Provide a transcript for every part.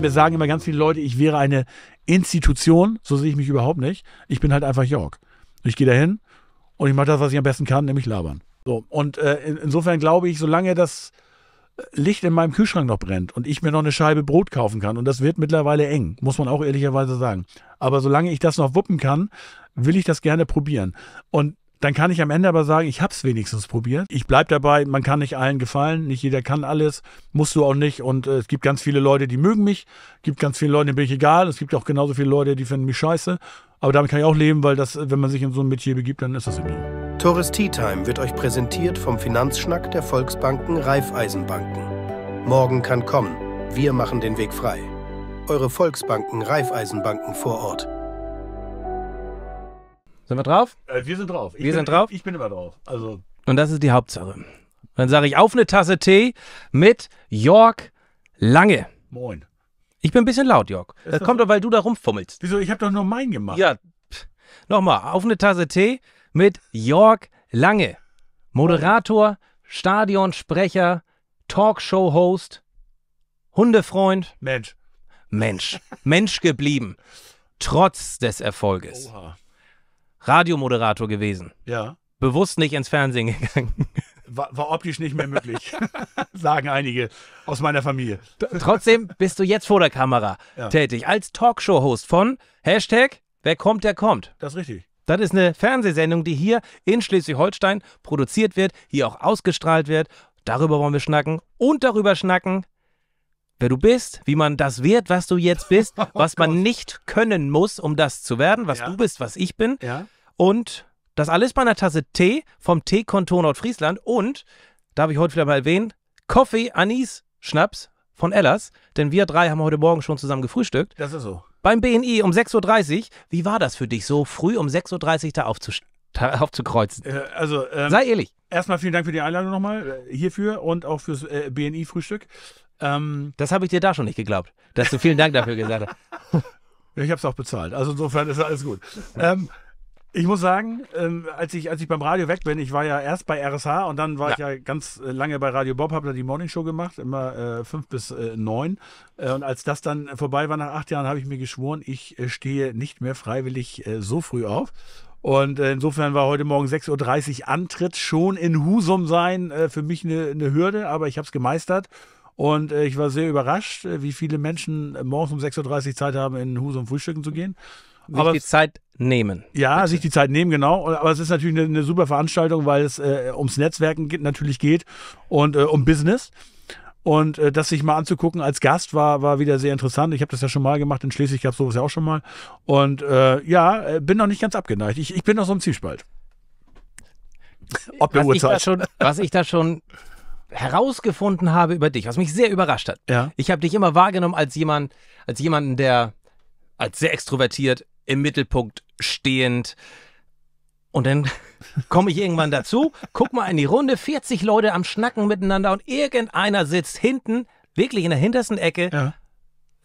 Mir sagen immer ganz viele Leute, ich wäre eine Institution. So sehe ich mich überhaupt nicht. Ich bin halt einfach Jörg. Ich gehe dahin und ich mache das, was ich am besten kann, nämlich labern. So, und äh, in, insofern glaube ich, solange das Licht in meinem Kühlschrank noch brennt und ich mir noch eine Scheibe Brot kaufen kann, und das wird mittlerweile eng, muss man auch ehrlicherweise sagen. Aber solange ich das noch wuppen kann, will ich das gerne probieren. Und dann kann ich am Ende aber sagen, ich habe es wenigstens probiert. Ich bleibe dabei, man kann nicht allen gefallen, nicht jeder kann alles, musst du auch nicht. Und äh, es gibt ganz viele Leute, die mögen mich, es gibt ganz viele Leute, denen bin ich egal, es gibt auch genauso viele Leute, die finden mich scheiße. Aber damit kann ich auch leben, weil das, wenn man sich in so ein Metier begibt, dann ist das irgendwie. Torres Tea Time wird euch präsentiert vom Finanzschnack der Volksbanken Raiffeisenbanken. Morgen kann kommen. Wir machen den Weg frei. Eure Volksbanken Raiffeisenbanken vor Ort. Sind wir drauf? Äh, wir sind drauf. Ich wir bin, sind drauf? Ich bin immer drauf. Also. Und das ist die Hauptsache. Dann sage ich auf eine Tasse Tee mit Jörg Lange. Moin. Ich bin ein bisschen laut, Jörg. Ist das, äh, das kommt doch, weil du da rumfummelst. Wieso? Ich habe doch nur meinen gemacht. Ja. Nochmal, auf eine Tasse Tee mit Jörg Lange. Moderator, Stadionsprecher, Talkshow-Host, Hundefreund. Mensch. Mensch. Mensch geblieben. Trotz des Erfolges. Oha. Radiomoderator gewesen. Ja. Bewusst nicht ins Fernsehen gegangen. War, war optisch nicht mehr möglich, sagen einige aus meiner Familie. Trotzdem bist du jetzt vor der Kamera ja. tätig, als Talkshow-Host von Hashtag Wer kommt, der kommt. Das ist richtig. Das ist eine Fernsehsendung, die hier in Schleswig-Holstein produziert wird, hier auch ausgestrahlt wird. Darüber wollen wir schnacken und darüber schnacken, wer du bist, wie man das wird, was du jetzt bist, oh was Gott. man nicht können muss, um das zu werden, was ja. du bist, was ich bin. Ja. Und das alles bei einer Tasse Tee vom Teekontor Nordfriesland und, darf ich heute wieder mal erwähnen, Kaffee, Anis, Schnaps von Ellers, denn wir drei haben heute Morgen schon zusammen gefrühstückt. Das ist so. Beim BNI um 6.30 Uhr. Wie war das für dich, so früh um 6.30 Uhr da aufzustehen? aufzukreuzen. Äh, also, ähm, Sei ehrlich. Erstmal vielen Dank für die Einladung nochmal äh, hierfür und auch fürs äh, BNI-Frühstück. Ähm, das habe ich dir da schon nicht geglaubt, dass du vielen Dank dafür gesagt hast. Ja, ich habe es auch bezahlt. Also insofern ist alles gut. Ähm, ich muss sagen, ähm, als, ich, als ich beim Radio weg bin, ich war ja erst bei RSH und dann war ja. ich ja ganz äh, lange bei Radio Bob, habe da die Morningshow gemacht, immer äh, fünf bis äh, neun. Äh, und als das dann vorbei war nach acht Jahren, habe ich mir geschworen, ich äh, stehe nicht mehr freiwillig äh, so früh auf. Und insofern war heute Morgen 6.30 Uhr Antritt schon in Husum sein. für mich eine, eine Hürde, aber ich habe es gemeistert. Und äh, ich war sehr überrascht, äh, wie viele Menschen äh, morgens um 6.30 Uhr Zeit haben, in Husum frühstücken zu gehen. Sich aber die Zeit nehmen. Ja, bitte. sich die Zeit nehmen, genau. Aber es ist natürlich eine, eine super Veranstaltung, weil es äh, ums Netzwerken geht, natürlich geht und äh, um Business. Und äh, das sich mal anzugucken als Gast war, war wieder sehr interessant. Ich habe das ja schon mal gemacht, in Schleswig gab es sowas ja auch schon mal. Und äh, ja, äh, bin noch nicht ganz abgeneigt. Ich, ich bin noch so im Zielspalt. Ob der was Uhrzeit. Ich schon, was ich da schon herausgefunden habe über dich, was mich sehr überrascht hat. Ja. Ich habe dich immer wahrgenommen als jemand, als jemanden, der als sehr extrovertiert im Mittelpunkt stehend. Und dann komme ich irgendwann dazu, guck mal in die Runde, 40 Leute am Schnacken miteinander und irgendeiner sitzt hinten, wirklich in der hintersten Ecke. Ja.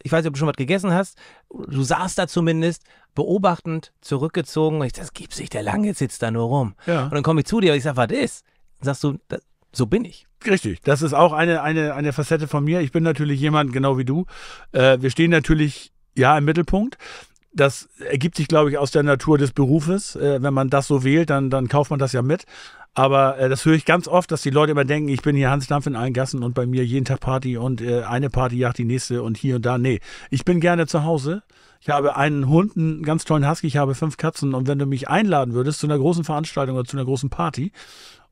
Ich weiß nicht, ob du schon was gegessen hast. Du saßt da zumindest, beobachtend, zurückgezogen. Und ich sag, das gibt sich der Lange sitzt da nur rum. Ja. Und dann komme ich zu dir und ich sage, was ist? Dann sagst du, das, so bin ich. Richtig, das ist auch eine, eine, eine Facette von mir. Ich bin natürlich jemand, genau wie du. Äh, wir stehen natürlich, ja, im Mittelpunkt das ergibt sich, glaube ich, aus der Natur des Berufes. Äh, wenn man das so wählt, dann, dann kauft man das ja mit. Aber äh, das höre ich ganz oft, dass die Leute immer denken, ich bin hier Hans Dampf in allen Gassen und bei mir jeden Tag Party und äh, eine Party jagt die nächste und hier und da. Nee, ich bin gerne zu Hause. Ich habe einen Hund, einen ganz tollen Husky, ich habe fünf Katzen und wenn du mich einladen würdest zu einer großen Veranstaltung oder zu einer großen Party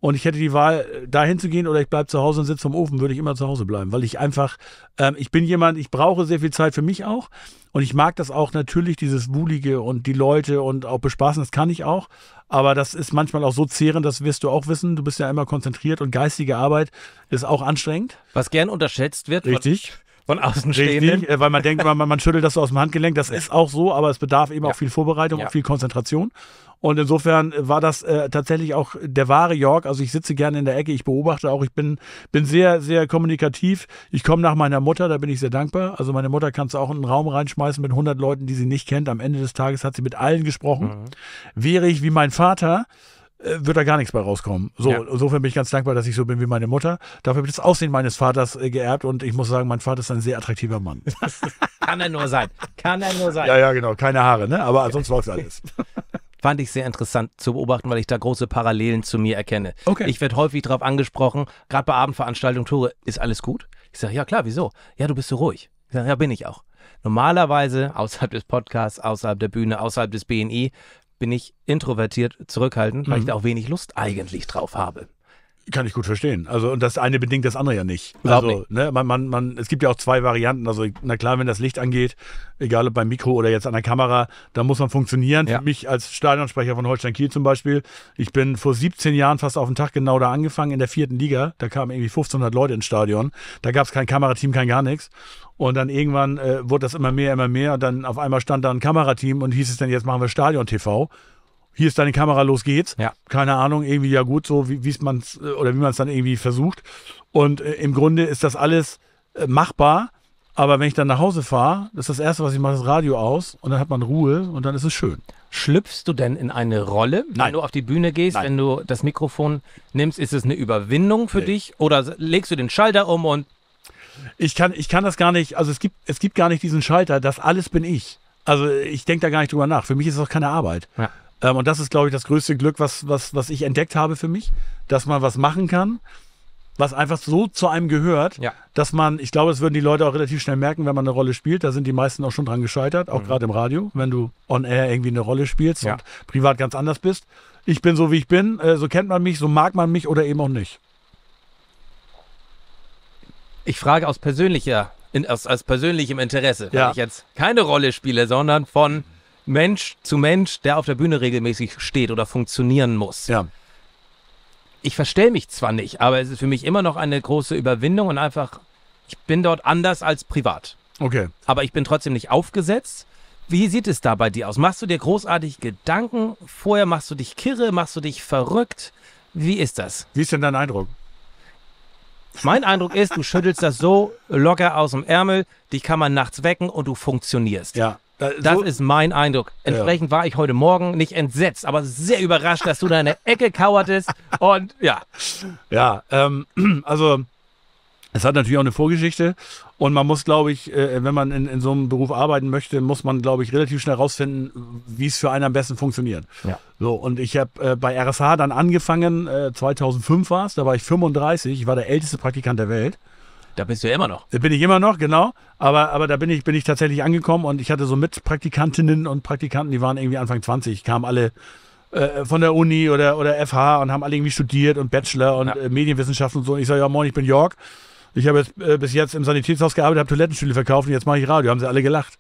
und ich hätte die Wahl, dahin zu gehen oder ich bleibe zu Hause und sitze vom Ofen, würde ich immer zu Hause bleiben, weil ich einfach, ähm, ich bin jemand, ich brauche sehr viel Zeit für mich auch und ich mag das auch natürlich, dieses Wulige und die Leute und auch bespaßen, das kann ich auch, aber das ist manchmal auch so zehrend, das wirst du auch wissen, du bist ja immer konzentriert und geistige Arbeit ist auch anstrengend. Was gern unterschätzt wird. Richtig. Von von Außenstehenden. Richtig, äh, weil man denkt, man, man schüttelt das so aus dem Handgelenk. Das ist auch so, aber es bedarf eben ja. auch viel Vorbereitung ja. und viel Konzentration. Und insofern äh, war das äh, tatsächlich auch der wahre York. Also ich sitze gerne in der Ecke, ich beobachte auch, ich bin, bin sehr, sehr kommunikativ. Ich komme nach meiner Mutter, da bin ich sehr dankbar. Also meine Mutter kannst du auch in einen Raum reinschmeißen mit 100 Leuten, die sie nicht kennt. Am Ende des Tages hat sie mit allen gesprochen. Mhm. Wäre ich wie mein Vater, äh, wird da gar nichts bei rauskommen. So, ja. insofern bin ich ganz dankbar, dass ich so bin wie meine Mutter. Dafür habe ich das Aussehen meines Vaters äh, geerbt und ich muss sagen, mein Vater ist ein sehr attraktiver Mann. Kann er nur sein. Kann er nur sein. Ja, ja, genau. Keine Haare, ne? Aber sonst läuft alles. Fand ich sehr interessant zu beobachten, weil ich da große Parallelen zu mir erkenne. Okay. Ich werde häufig darauf angesprochen, gerade bei Abendveranstaltungen, Tore, ist alles gut? Ich sage, ja klar, wieso? Ja, du bist so ruhig. Ich sage, ja, bin ich auch. Normalerweise, außerhalb des Podcasts, außerhalb der Bühne, außerhalb des BNI, bin ich introvertiert, zurückhaltend, weil mhm. ich da auch wenig Lust eigentlich drauf habe. Kann ich gut verstehen. Also, und das eine bedingt das andere ja nicht. Überhaupt also, nicht. Ne, man, man, man, es gibt ja auch zwei Varianten. Also, na klar, wenn das Licht angeht, egal ob beim Mikro oder jetzt an der Kamera, da muss man funktionieren. Ja. Für mich als Stadionsprecher von Holstein Kiel zum Beispiel, ich bin vor 17 Jahren fast auf den Tag genau da angefangen in der vierten Liga. Da kamen irgendwie 1500 Leute ins Stadion. Da gab es kein Kamerateam, kein gar nichts. Und dann irgendwann äh, wurde das immer mehr, immer mehr. Und dann auf einmal stand da ein Kamerateam und hieß es dann, jetzt machen wir Stadion TV hier ist deine Kamera, los geht's. Ja. Keine Ahnung, irgendwie ja gut, so wie man es äh, oder wie man es dann irgendwie versucht. Und äh, im Grunde ist das alles äh, machbar. Aber wenn ich dann nach Hause fahre, ist das erste, was ich mache, das Radio aus und dann hat man Ruhe und dann ist es schön. Schlüpfst du denn in eine Rolle, Nein. wenn du auf die Bühne gehst, Nein. wenn du das Mikrofon nimmst? Ist es eine Überwindung für nee. dich oder legst du den Schalter um und ich kann, ich kann das gar nicht, also es gibt, es gibt gar nicht diesen Schalter, das alles bin ich. Also ich denke da gar nicht drüber nach. Für mich ist das keine Arbeit. Ja. Ähm, und das ist, glaube ich, das größte Glück, was, was, was ich entdeckt habe für mich, dass man was machen kann, was einfach so zu einem gehört, ja. dass man, ich glaube, das würden die Leute auch relativ schnell merken, wenn man eine Rolle spielt. Da sind die meisten auch schon dran gescheitert, auch mhm. gerade im Radio, wenn du on air irgendwie eine Rolle spielst ja. und privat ganz anders bist. Ich bin so, wie ich bin, äh, so kennt man mich, so mag man mich oder eben auch nicht. Ich frage aus persönlicher, in, aus, aus persönlichem Interesse, weil ich jetzt keine Rolle spiele, sondern von Mensch zu Mensch, der auf der Bühne regelmäßig steht oder funktionieren muss. Ja. Ich verstelle mich zwar nicht, aber es ist für mich immer noch eine große Überwindung und einfach, ich bin dort anders als privat. Okay. Aber ich bin trotzdem nicht aufgesetzt. Wie sieht es da bei dir aus? Machst du dir großartig Gedanken? Vorher machst du dich kirre? Machst du dich verrückt? Wie ist das? Wie ist denn dein Eindruck? Mein Eindruck ist, du schüttelst das so locker aus dem Ärmel, dich kann man nachts wecken und du funktionierst. Ja. Da, das ist mein Eindruck. Entsprechend ja. war ich heute Morgen nicht entsetzt, aber sehr überrascht, dass du da in der Ecke kauertest. Und ja. Ja, ähm, also es hat natürlich auch eine Vorgeschichte und man muss, glaube ich, äh, wenn man in, in so einem Beruf arbeiten möchte, muss man, glaube ich, relativ schnell rausfinden, wie es für einen am besten funktioniert. Ja. So, und ich habe äh, bei RSH dann angefangen, 2005 war es, da war ich 35, ich war der älteste Praktikant der Welt. Da bist du ja immer noch. Da bin ich immer noch, genau. Aber, aber da bin ich, bin ich tatsächlich angekommen und ich hatte so Mitpraktikantinnen und Praktikanten, die waren irgendwie Anfang 20, kamen alle äh, von der Uni oder, oder FH und haben alle irgendwie studiert und Bachelor und ja. äh, Medienwissenschaften und so. Und ich sage, ja, moin, ich bin Jörg. Ich habe jetzt, äh, bis jetzt im Sanitätshaus gearbeitet, habe Toilettenstühle verkauft und jetzt mache ich Radio. Haben sie alle gelacht.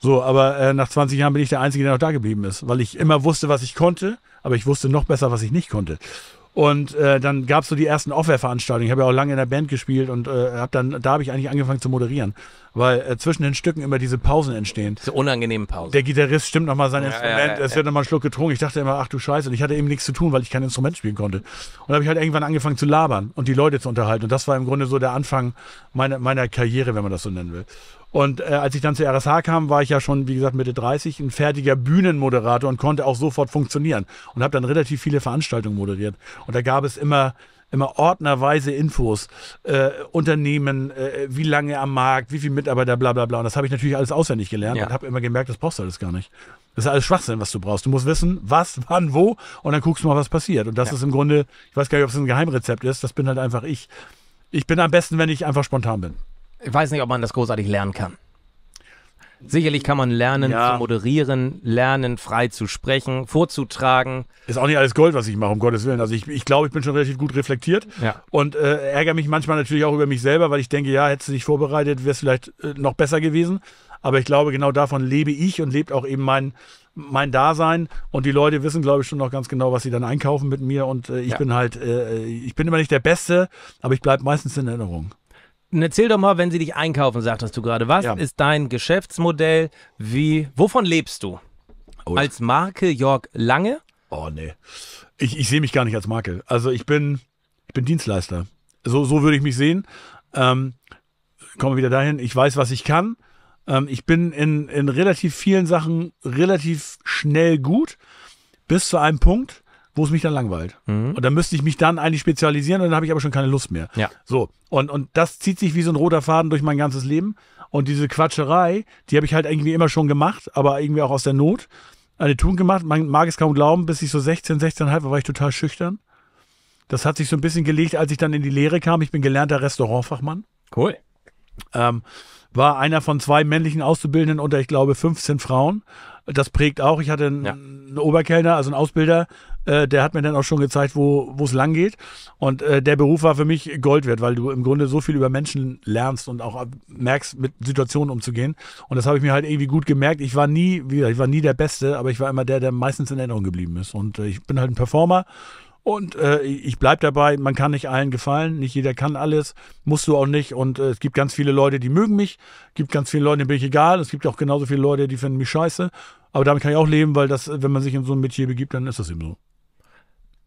So, aber äh, nach 20 Jahren bin ich der Einzige, der noch da geblieben ist, weil ich immer wusste, was ich konnte, aber ich wusste noch besser, was ich nicht konnte. Und äh, dann gab es so die ersten off veranstaltungen Ich habe ja auch lange in der Band gespielt und äh, hab dann, da habe ich eigentlich angefangen zu moderieren. Weil äh, zwischen den Stücken immer diese Pausen entstehen. Diese unangenehmen Pausen. Der Gitarrist stimmt nochmal sein ja, Instrument, ja, ja, es wird nochmal einen Schluck getrunken. Ich dachte immer, ach du Scheiße. Und ich hatte eben nichts zu tun, weil ich kein Instrument spielen konnte. Und da habe ich halt irgendwann angefangen zu labern und die Leute zu unterhalten. Und das war im Grunde so der Anfang meiner, meiner Karriere, wenn man das so nennen will. Und äh, als ich dann zur RSH kam, war ich ja schon, wie gesagt, Mitte 30, ein fertiger Bühnenmoderator und konnte auch sofort funktionieren und habe dann relativ viele Veranstaltungen moderiert. Und da gab es immer immer ordnerweise Infos, äh, Unternehmen, äh, wie lange am Markt, wie viele Mitarbeiter, bla bla bla. Und das habe ich natürlich alles auswendig gelernt ja. und habe immer gemerkt, das brauchst du alles gar nicht. Das ist alles Schwachsinn, was du brauchst. Du musst wissen, was, wann, wo und dann guckst du mal, was passiert. Und das ja. ist im Grunde, ich weiß gar nicht, ob es ein Geheimrezept ist, das bin halt einfach ich. Ich bin am besten, wenn ich einfach spontan bin ich weiß nicht, ob man das großartig lernen kann. Sicherlich kann man lernen ja. zu moderieren, lernen frei zu sprechen, vorzutragen. Ist auch nicht alles Gold, was ich mache, um Gottes Willen. Also ich, ich glaube, ich bin schon relativ gut reflektiert ja. und äh, ärgere mich manchmal natürlich auch über mich selber, weil ich denke, ja, hättest du dich vorbereitet, wäre es vielleicht äh, noch besser gewesen. Aber ich glaube, genau davon lebe ich und lebt auch eben mein, mein Dasein. Und die Leute wissen, glaube ich, schon noch ganz genau, was sie dann einkaufen mit mir. Und äh, ich ja. bin halt, äh, äh, ich bin immer nicht der Beste, aber ich bleibe meistens in Erinnerung erzähl doch mal, wenn sie dich einkaufen, sagtest du gerade, was ja. ist dein Geschäftsmodell? Wie, wovon lebst du? Oh. Als Marke Jörg Lange? Oh, nee. Ich, ich sehe mich gar nicht als Marke. Also ich bin, ich bin Dienstleister. So, so würde ich mich sehen. Ähm, komme wieder dahin, ich weiß, was ich kann. Ähm, ich bin in, in relativ vielen Sachen relativ schnell gut, bis zu einem Punkt, wo es mich dann langweilt. Mhm. Und dann müsste ich mich dann eigentlich spezialisieren und dann habe ich aber schon keine Lust mehr. Ja. So. Und, und das zieht sich wie so ein roter Faden durch mein ganzes Leben. Und diese Quatscherei, die habe ich halt irgendwie immer schon gemacht, aber irgendwie auch aus der Not eine Tugend gemacht. Man mag es kaum glauben, bis ich so 16, 16,5 war, war ich total schüchtern. Das hat sich so ein bisschen gelegt, als ich dann in die Lehre kam. Ich bin gelernter Restaurantfachmann. Cool. Ähm, war einer von zwei männlichen Auszubildenden unter, ich glaube, 15 Frauen. Das prägt auch. Ich hatte einen, ja. einen Oberkellner, also einen Ausbilder, äh, der hat mir dann auch schon gezeigt, wo es lang geht. Und äh, der Beruf war für mich Gold wert, weil du im Grunde so viel über Menschen lernst und auch äh, merkst, mit Situationen umzugehen. Und das habe ich mir halt irgendwie gut gemerkt. Ich war nie, wie gesagt, ich war nie der Beste, aber ich war immer der, der meistens in Erinnerung geblieben ist. Und äh, ich bin halt ein Performer. Und äh, ich bleibe dabei, man kann nicht allen gefallen, nicht jeder kann alles, musst du auch nicht. Und äh, es gibt ganz viele Leute, die mögen mich, gibt ganz viele Leute, denen bin ich egal. Es gibt auch genauso viele Leute, die finden mich scheiße. Aber damit kann ich auch leben, weil das, wenn man sich in so ein Metier begibt, dann ist das eben so.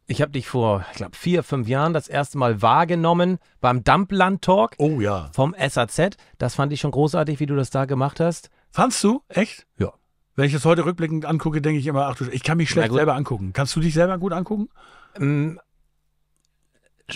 Ich habe dich vor, ich glaube, vier, fünf Jahren das erste Mal wahrgenommen beim Dumpland-Talk oh, ja. vom SAZ. Das fand ich schon großartig, wie du das da gemacht hast. Fandst du? Echt? Ja. Wenn ich das heute rückblickend angucke, denke ich immer, ach du, ich kann mich schlecht selber angucken. Kannst du dich selber gut angucken? Ähm,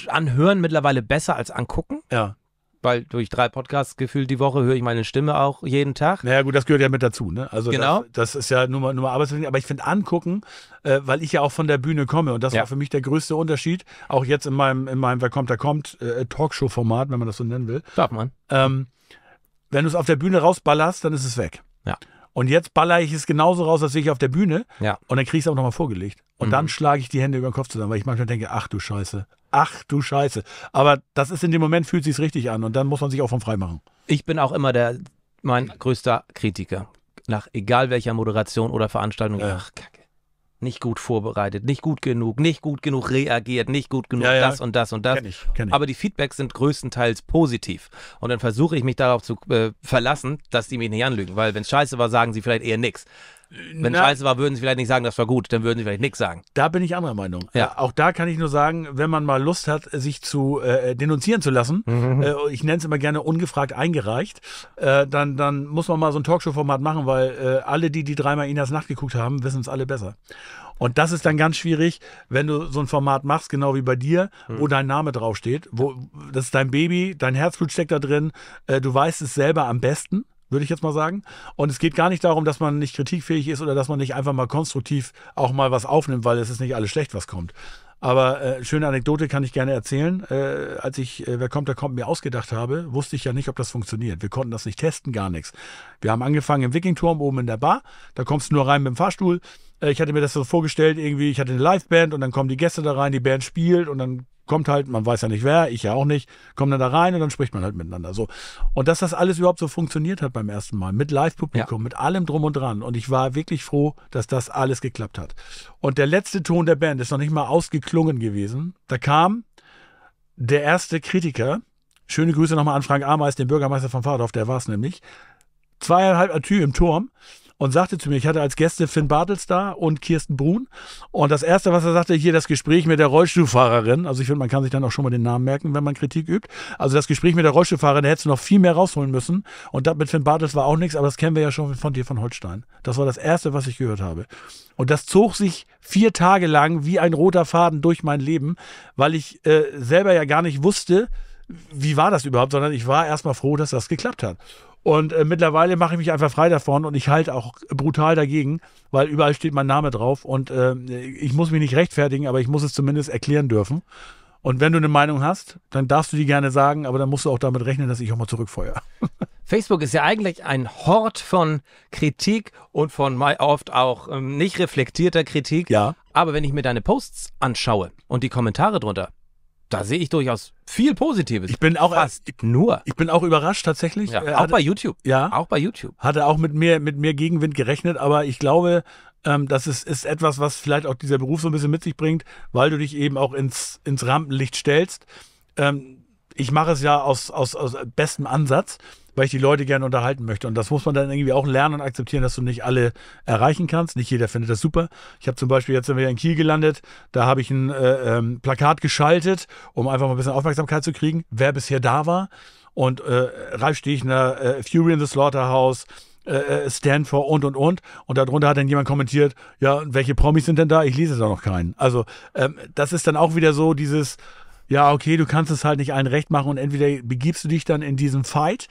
anhören mittlerweile besser als angucken. Ja weil durch drei Podcasts gefühlt die Woche höre ich meine Stimme auch jeden Tag. Naja, gut, das gehört ja mit dazu, ne? Also genau. das, das ist ja nur mal, nur mal Arbeitsbedingung. Aber ich finde angucken, äh, weil ich ja auch von der Bühne komme und das ja. war für mich der größte Unterschied, auch jetzt in meinem, in meinem Wer kommt, da kommt äh, Talkshow-Format, wenn man das so nennen will. Darf man. Ähm, wenn du es auf der Bühne rausballerst, dann ist es weg. Ja. Und jetzt baller ich es genauso raus, als ich auf der Bühne. Ja. Und dann kriege ich es auch nochmal vorgelegt. Und mhm. dann schlage ich die Hände über den Kopf zusammen, weil ich manchmal denke, ach du Scheiße, ach du Scheiße. Aber das ist in dem Moment, fühlt sich richtig an und dann muss man sich auch von frei machen. Ich bin auch immer der, mein größter Kritiker. Nach egal welcher Moderation oder Veranstaltung. Ach, Kacke. Nicht gut vorbereitet, nicht gut genug, nicht gut genug reagiert, nicht gut genug ja, ja. das und das und das. Kenn ich, kenn ich. Aber die Feedbacks sind größtenteils positiv. Und dann versuche ich mich darauf zu äh, verlassen, dass die mich nicht anlügen. Weil wenn es scheiße war, sagen sie vielleicht eher nichts. Wenn Na, Scheiße war, würden sie vielleicht nicht sagen, das war gut, dann würden sie vielleicht nichts sagen. Da bin ich anderer Meinung. Ja. Äh, auch da kann ich nur sagen, wenn man mal Lust hat, sich zu äh, äh denunzieren zu lassen, mhm. äh, ich nenne es immer gerne ungefragt eingereicht, äh, dann, dann muss man mal so ein Talkshow-Format machen, weil äh, alle, die die dreimal Inas Nacht geguckt haben, wissen es alle besser. Und das ist dann ganz schwierig, wenn du so ein Format machst, genau wie bei dir, mhm. wo dein Name draufsteht, wo das ist dein Baby, dein Herzblut steckt da drin, äh, du weißt es selber am besten würde ich jetzt mal sagen. Und es geht gar nicht darum, dass man nicht kritikfähig ist oder dass man nicht einfach mal konstruktiv auch mal was aufnimmt, weil es ist nicht alles schlecht, was kommt. Aber äh, schöne Anekdote kann ich gerne erzählen. Äh, als ich äh, Wer kommt, der kommt mir ausgedacht habe, wusste ich ja nicht, ob das funktioniert. Wir konnten das nicht testen, gar nichts. Wir haben angefangen im Wikingturm oben in der Bar. Da kommst du nur rein mit dem Fahrstuhl. Äh, ich hatte mir das so vorgestellt, irgendwie, ich hatte eine Liveband und dann kommen die Gäste da rein, die Band spielt und dann kommt halt, man weiß ja nicht wer, ich ja auch nicht, kommen dann da rein und dann spricht man halt miteinander so. Und dass das alles überhaupt so funktioniert hat beim ersten Mal, mit Live-Publikum, ja. mit allem drum und dran. Und ich war wirklich froh, dass das alles geklappt hat. Und der letzte Ton der Band ist noch nicht mal ausgeklungen gewesen. Da kam der erste Kritiker, schöne Grüße nochmal an Frank Ameis, den Bürgermeister von Fahrdorf, der war es nämlich, zweieinhalb Atü im Turm und sagte zu mir, ich hatte als Gäste Finn Bartels da und Kirsten Brun. Und das Erste, was er sagte, hier das Gespräch mit der Rollstuhlfahrerin. Also ich finde, man kann sich dann auch schon mal den Namen merken, wenn man Kritik übt. Also das Gespräch mit der Rollstuhlfahrerin, da hättest du noch viel mehr rausholen müssen. Und das mit Finn Bartels war auch nichts, aber das kennen wir ja schon von dir von Holstein. Das war das Erste, was ich gehört habe. Und das zog sich vier Tage lang wie ein roter Faden durch mein Leben, weil ich äh, selber ja gar nicht wusste, wie war das überhaupt, sondern ich war erstmal froh, dass das geklappt hat. Und äh, mittlerweile mache ich mich einfach frei davon und ich halte auch brutal dagegen, weil überall steht mein Name drauf und äh, ich muss mich nicht rechtfertigen, aber ich muss es zumindest erklären dürfen. Und wenn du eine Meinung hast, dann darfst du die gerne sagen, aber dann musst du auch damit rechnen, dass ich auch mal zurückfeuere. Facebook ist ja eigentlich ein Hort von Kritik und von oft auch ähm, nicht reflektierter Kritik. Ja. Aber wenn ich mir deine Posts anschaue und die Kommentare drunter, da sehe ich durchaus viel Positives. Ich bin auch äh, fast ich, nur. Ich bin auch überrascht tatsächlich. Ja, äh, auch hatte, bei YouTube. Ja. Auch bei YouTube. Hatte auch mit mehr, mit mehr Gegenwind gerechnet, aber ich glaube, ähm, das ist, ist etwas, was vielleicht auch dieser Beruf so ein bisschen mit sich bringt, weil du dich eben auch ins ins Rampenlicht stellst. Ähm, ich mache es ja aus, aus, aus bestem Ansatz weil ich die Leute gerne unterhalten möchte. Und das muss man dann irgendwie auch lernen und akzeptieren, dass du nicht alle erreichen kannst. Nicht jeder findet das super. Ich habe zum Beispiel jetzt sind wir in Kiel gelandet, da habe ich ein äh, ähm, Plakat geschaltet, um einfach mal ein bisschen Aufmerksamkeit zu kriegen, wer bisher da war. Und äh, Ralf Stichner, äh, Fury in the Slaughterhouse, äh, äh, Stanford und und und. Und darunter hat dann jemand kommentiert, ja, welche Promis sind denn da? Ich lese da noch keinen. Also ähm, das ist dann auch wieder so dieses, ja, okay, du kannst es halt nicht allen recht machen und entweder begibst du dich dann in diesen Fight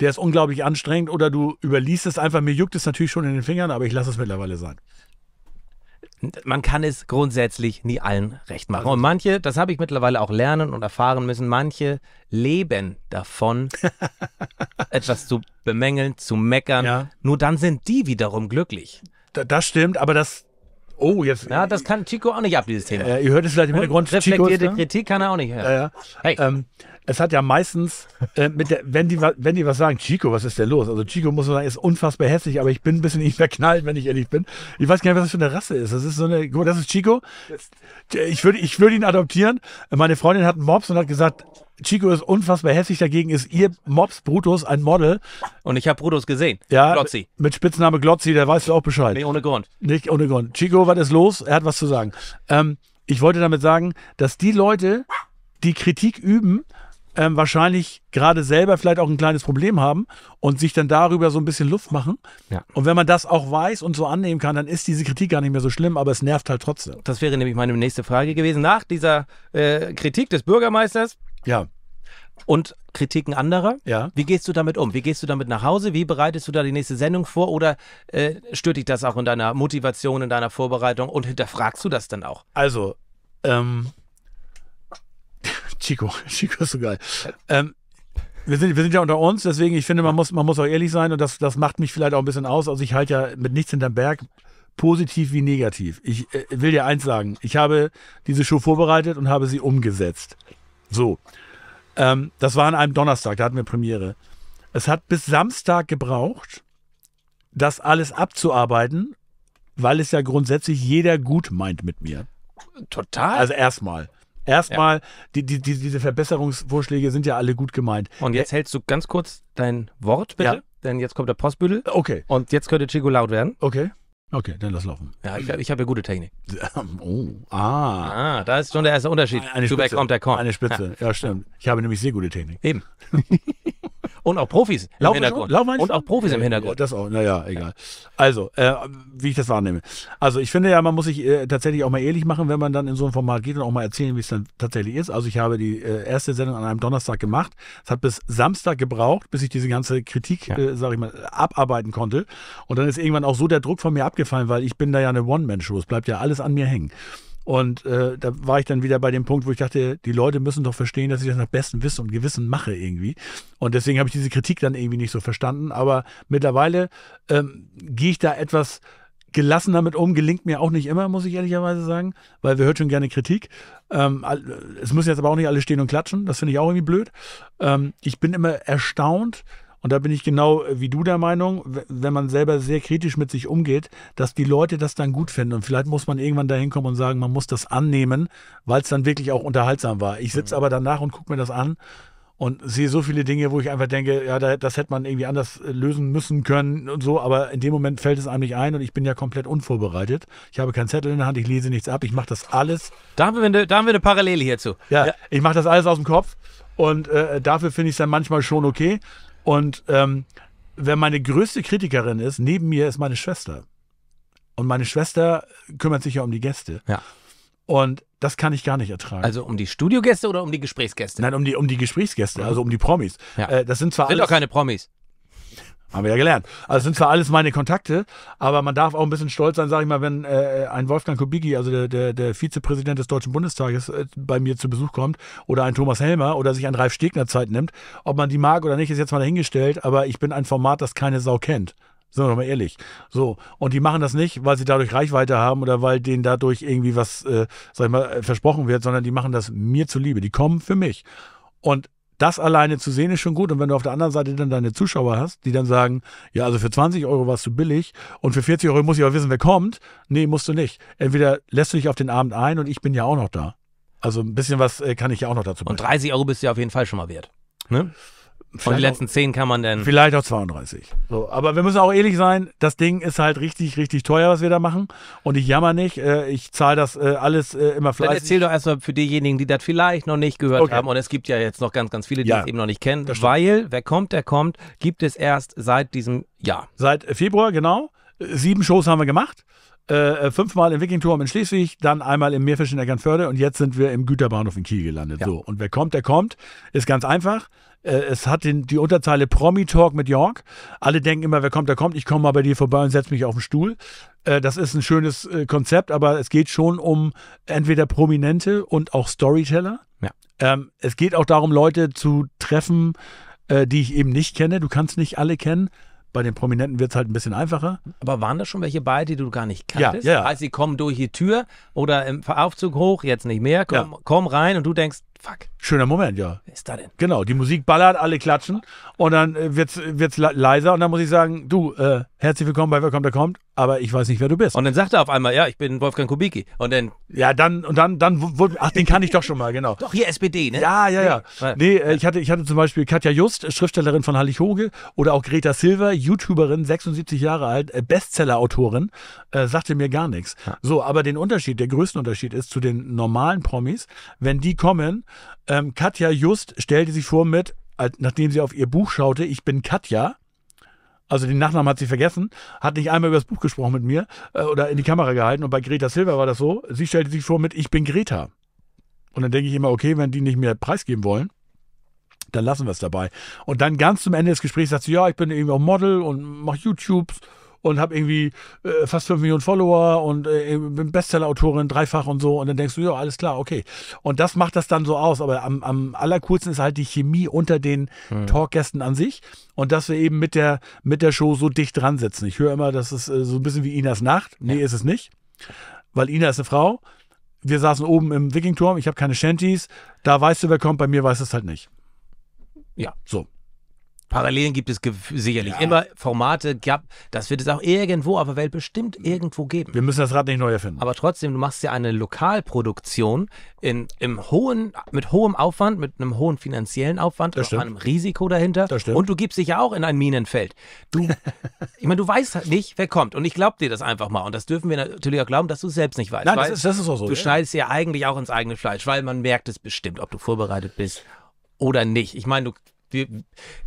der ist unglaublich anstrengend oder du überliest es einfach. Mir juckt es natürlich schon in den Fingern, aber ich lasse es mittlerweile sein. Man kann es grundsätzlich nie allen recht machen. Und manche, das habe ich mittlerweile auch lernen und erfahren müssen, manche leben davon, etwas zu bemängeln, zu meckern. Ja. Nur dann sind die wiederum glücklich. das stimmt, aber das, Oh, jetzt. Ja, das kann Chico auch nicht ab, dieses Thema. Äh, ihr hört es vielleicht im Hintergrund. Reflektierte ne? Kritik kann er auch nicht hören. Ja, ja. Hey. Ähm, es hat ja meistens, äh, mit der, wenn, die, wenn die was sagen, Chico, was ist denn los? Also Chico muss man sagen, ist unfassbar hässlich, aber ich bin ein bisschen in verknallt, wenn ich ehrlich bin. Ich weiß gar nicht, was das für eine Rasse ist. Das ist so eine, guck mal, das ist Chico. Ich würde ich würde ihn adoptieren. Meine Freundin hat einen Mops und hat gesagt, Chico ist unfassbar hässlich, dagegen ist ihr Mops Brutus ein Model. Und ich habe Brutus gesehen. Ja, Glotzi. Mit Spitzname Glotzi, da weißt du auch Bescheid. Nee, ohne Grund. Nicht ohne Grund. Chico, was ist los? Er hat was zu sagen. Ähm, ich wollte damit sagen, dass die Leute, die Kritik üben, ähm, wahrscheinlich gerade selber vielleicht auch ein kleines Problem haben und sich dann darüber so ein bisschen Luft machen. Ja. Und wenn man das auch weiß und so annehmen kann, dann ist diese Kritik gar nicht mehr so schlimm, aber es nervt halt trotzdem. Das wäre nämlich meine nächste Frage gewesen. Nach dieser äh, Kritik des Bürgermeisters ja. Und Kritiken anderer. Ja. Wie gehst du damit um? Wie gehst du damit nach Hause? Wie bereitest du da die nächste Sendung vor? Oder äh, stört dich das auch in deiner Motivation, in deiner Vorbereitung? Und hinterfragst du das dann auch? Also, ähm, Chico, Chico ist so geil. Ähm, wir sind, wir sind ja unter uns, deswegen, ich finde, man muss, man muss auch ehrlich sein und das, das macht mich vielleicht auch ein bisschen aus. Also ich halte ja mit nichts hinterm Berg, positiv wie negativ. Ich äh, will dir eins sagen, ich habe diese Show vorbereitet und habe sie umgesetzt. So. Ähm, das war an einem Donnerstag, da hatten wir Premiere. Es hat bis Samstag gebraucht, das alles abzuarbeiten, weil es ja grundsätzlich jeder gut meint mit mir. Total. Also erstmal. Erstmal, ja. die, die, die, diese Verbesserungsvorschläge sind ja alle gut gemeint. Und jetzt hältst du ganz kurz dein Wort, bitte. Ja. Denn jetzt kommt der Postbüdel. Okay. Und jetzt könnte Chico laut werden. Okay. Okay, dann lass laufen. Ja, ich, ich habe ja gute Technik. Oh, ah. Ah, da ist schon der erste Unterschied. Eine, eine Spitze, kommt, der kommt. Eine Spitze, ja. ja, stimmt. Ich habe nämlich sehr gute Technik. Eben. Und auch Profis im Hintergrund. Schon? und auch Profis im Hintergrund. Das auch, naja, egal. Also, äh, wie ich das wahrnehme. Also, ich finde ja, man muss sich äh, tatsächlich auch mal ehrlich machen, wenn man dann in so ein Format geht und auch mal erzählen, wie es dann tatsächlich ist. Also, ich habe die äh, erste Sendung an einem Donnerstag gemacht. Es hat bis Samstag gebraucht, bis ich diese ganze Kritik, ja. äh, sag ich mal, abarbeiten konnte. Und dann ist irgendwann auch so der Druck von mir abgefallen, weil ich bin da ja eine One-Man-Show. Es bleibt ja alles an mir hängen. Und äh, da war ich dann wieder bei dem Punkt, wo ich dachte, die Leute müssen doch verstehen, dass ich das nach bestem Wissen und Gewissen mache irgendwie. Und deswegen habe ich diese Kritik dann irgendwie nicht so verstanden. Aber mittlerweile ähm, gehe ich da etwas gelassen damit um, gelingt mir auch nicht immer, muss ich ehrlicherweise sagen, weil wir hört schon gerne Kritik. Ähm, es müssen jetzt aber auch nicht alle stehen und klatschen, das finde ich auch irgendwie blöd. Ähm, ich bin immer erstaunt, und da bin ich genau wie du der Meinung, wenn man selber sehr kritisch mit sich umgeht, dass die Leute das dann gut finden. Und vielleicht muss man irgendwann dahin kommen und sagen, man muss das annehmen, weil es dann wirklich auch unterhaltsam war. Ich sitze mhm. aber danach und gucke mir das an und sehe so viele Dinge, wo ich einfach denke, ja, das hätte man irgendwie anders äh, lösen müssen können und so, aber in dem Moment fällt es einem nicht ein und ich bin ja komplett unvorbereitet. Ich habe keinen Zettel in der Hand, ich lese nichts ab, ich mache das alles. Da haben wir eine, da haben wir eine Parallele hierzu. Ja, ja. ich mache das alles aus dem Kopf und äh, dafür finde ich es dann manchmal schon okay. Und ähm, wer meine größte Kritikerin ist, neben mir ist meine Schwester. Und meine Schwester kümmert sich ja um die Gäste. Ja. Und das kann ich gar nicht ertragen. Also um die Studiogäste oder um die Gesprächsgäste? Nein, um die, um die Gesprächsgäste, mhm. also um die Promis. Ja. Äh, das sind zwar sind alles, doch keine Promis. Haben wir ja gelernt. Also es sind zwar alles meine Kontakte, aber man darf auch ein bisschen stolz sein, sage ich mal, wenn äh, ein Wolfgang Kubicki, also der, der, der Vizepräsident des Deutschen Bundestages, äh, bei mir zu Besuch kommt oder ein Thomas Helmer oder sich ein Ralf Stegner Zeit nimmt. Ob man die mag oder nicht, ist jetzt mal dahingestellt, aber ich bin ein Format, das keine Sau kennt. Sind wir doch mal ehrlich. So, und die machen das nicht, weil sie dadurch Reichweite haben oder weil denen dadurch irgendwie was, äh, sag ich mal, äh, versprochen wird, sondern die machen das mir zuliebe. Die kommen für mich. Und das alleine zu sehen ist schon gut. Und wenn du auf der anderen Seite dann deine Zuschauer hast, die dann sagen, ja, also für 20 Euro warst du billig und für 40 Euro muss ich aber wissen, wer kommt. Nee, musst du nicht. Entweder lässt du dich auf den Abend ein und ich bin ja auch noch da. Also ein bisschen was äh, kann ich ja auch noch dazu bringen. Und 30 Euro bist du ja auf jeden Fall schon mal wert. Ne? Von den letzten 10 kann man denn. Vielleicht auch 32. So, aber wir müssen auch ehrlich sein, das Ding ist halt richtig, richtig teuer, was wir da machen. Und ich jammer nicht, äh, ich zahle das äh, alles äh, immer fleißig. Dann erzähl doch erstmal für diejenigen, die das vielleicht noch nicht gehört okay. haben. Und es gibt ja jetzt noch ganz, ganz viele, die ja, es eben noch nicht kennen. Weil, wer kommt, der kommt, gibt es erst seit diesem Jahr. Seit Februar, genau sieben Shows haben wir gemacht. Äh, äh fünfmal im Wikingturm in Schleswig, dann einmal im Meerfisch in der Eckernförde und jetzt sind wir im Güterbahnhof in Kiel gelandet. Ja. So. Und wer kommt, der kommt. Ist ganz einfach. Äh, es hat den, die Unterzeile Promi-Talk mit York. Alle denken immer, wer kommt, der kommt. Ich komme mal bei dir vorbei und setze mich auf den Stuhl. Äh, das ist ein schönes äh, Konzept, aber es geht schon um entweder Prominente und auch Storyteller. Ja. Ähm, es geht auch darum, Leute zu treffen, äh, die ich eben nicht kenne. Du kannst nicht alle kennen. Bei den Prominenten wird es halt ein bisschen einfacher. Aber waren da schon welche bei, die du gar nicht kanntest? Ja, ja. Also sie kommen durch die Tür oder im Aufzug hoch, jetzt nicht mehr, komm, ja. komm rein und du denkst, Fuck. Schöner Moment, ja. Wer ist da denn? Genau, die Musik ballert, alle klatschen und dann äh, wird's, wird's leiser und dann muss ich sagen, du, äh, herzlich willkommen bei Wer kommt, der kommt, aber ich weiß nicht, wer du bist. Und dann sagt er auf einmal, ja, ich bin Wolfgang Kubicki und dann... Ja, dann, und dann, dann, wurde, ach, den kann ich doch schon mal, genau. Doch, hier SPD, ne? Ja, ja, ja. ja. Nee, äh, ich, hatte, ich hatte zum Beispiel Katja Just, Schriftstellerin von Hallig-Hoge oder auch Greta Silver, YouTuberin, 76 Jahre alt, äh, Bestseller-Autorin, äh, sagte mir gar nichts. Ja. So, aber den Unterschied, der größte Unterschied ist zu den normalen Promis, wenn die kommen, ähm, Katja Just stellte sich vor mit, nachdem sie auf ihr Buch schaute, ich bin Katja. Also den Nachnamen hat sie vergessen, hat nicht einmal über das Buch gesprochen mit mir äh, oder in die Kamera gehalten. Und bei Greta Silver war das so, sie stellte sich vor mit, ich bin Greta. Und dann denke ich immer, okay, wenn die nicht mehr preisgeben wollen, dann lassen wir es dabei. Und dann ganz zum Ende des Gesprächs sagt sie, ja, ich bin irgendwie auch Model und mache YouTubes und habe irgendwie äh, fast 5 Millionen Follower und äh, äh, bin Bestseller-Autorin dreifach und so. Und dann denkst du, ja, alles klar, okay. Und das macht das dann so aus. Aber am, am allercoolsten ist halt die Chemie unter den mhm. Talkgästen an sich und dass wir eben mit der, mit der Show so dicht dran sitzen. Ich höre immer, das ist äh, so ein bisschen wie Inas Nacht. Nee, ja. ist es nicht. Weil Ina ist eine Frau. Wir saßen oben im Wikingturm, ich habe keine Shanties. Da weißt du, wer kommt, bei mir weiß es halt nicht. Ja, so. Parallelen gibt es sicherlich ja. immer. Formate gab, das wird es auch irgendwo auf der Welt bestimmt irgendwo geben. Wir müssen das Rad nicht neu erfinden. Aber trotzdem, du machst ja eine Lokalproduktion in, im hohen, mit hohem Aufwand, mit einem hohen finanziellen Aufwand, mit einem Risiko dahinter. Und du gibst dich ja auch in ein Minenfeld. Du, ich meine, du weißt halt nicht, wer kommt. Und ich glaube dir das einfach mal. Und das dürfen wir natürlich auch glauben, dass du es selbst nicht weißt. Nein, das ist, das ist auch so. Du ja. schneidest ja eigentlich auch ins eigene Fleisch, weil man merkt es bestimmt, ob du vorbereitet bist oder nicht. Ich meine, du wir,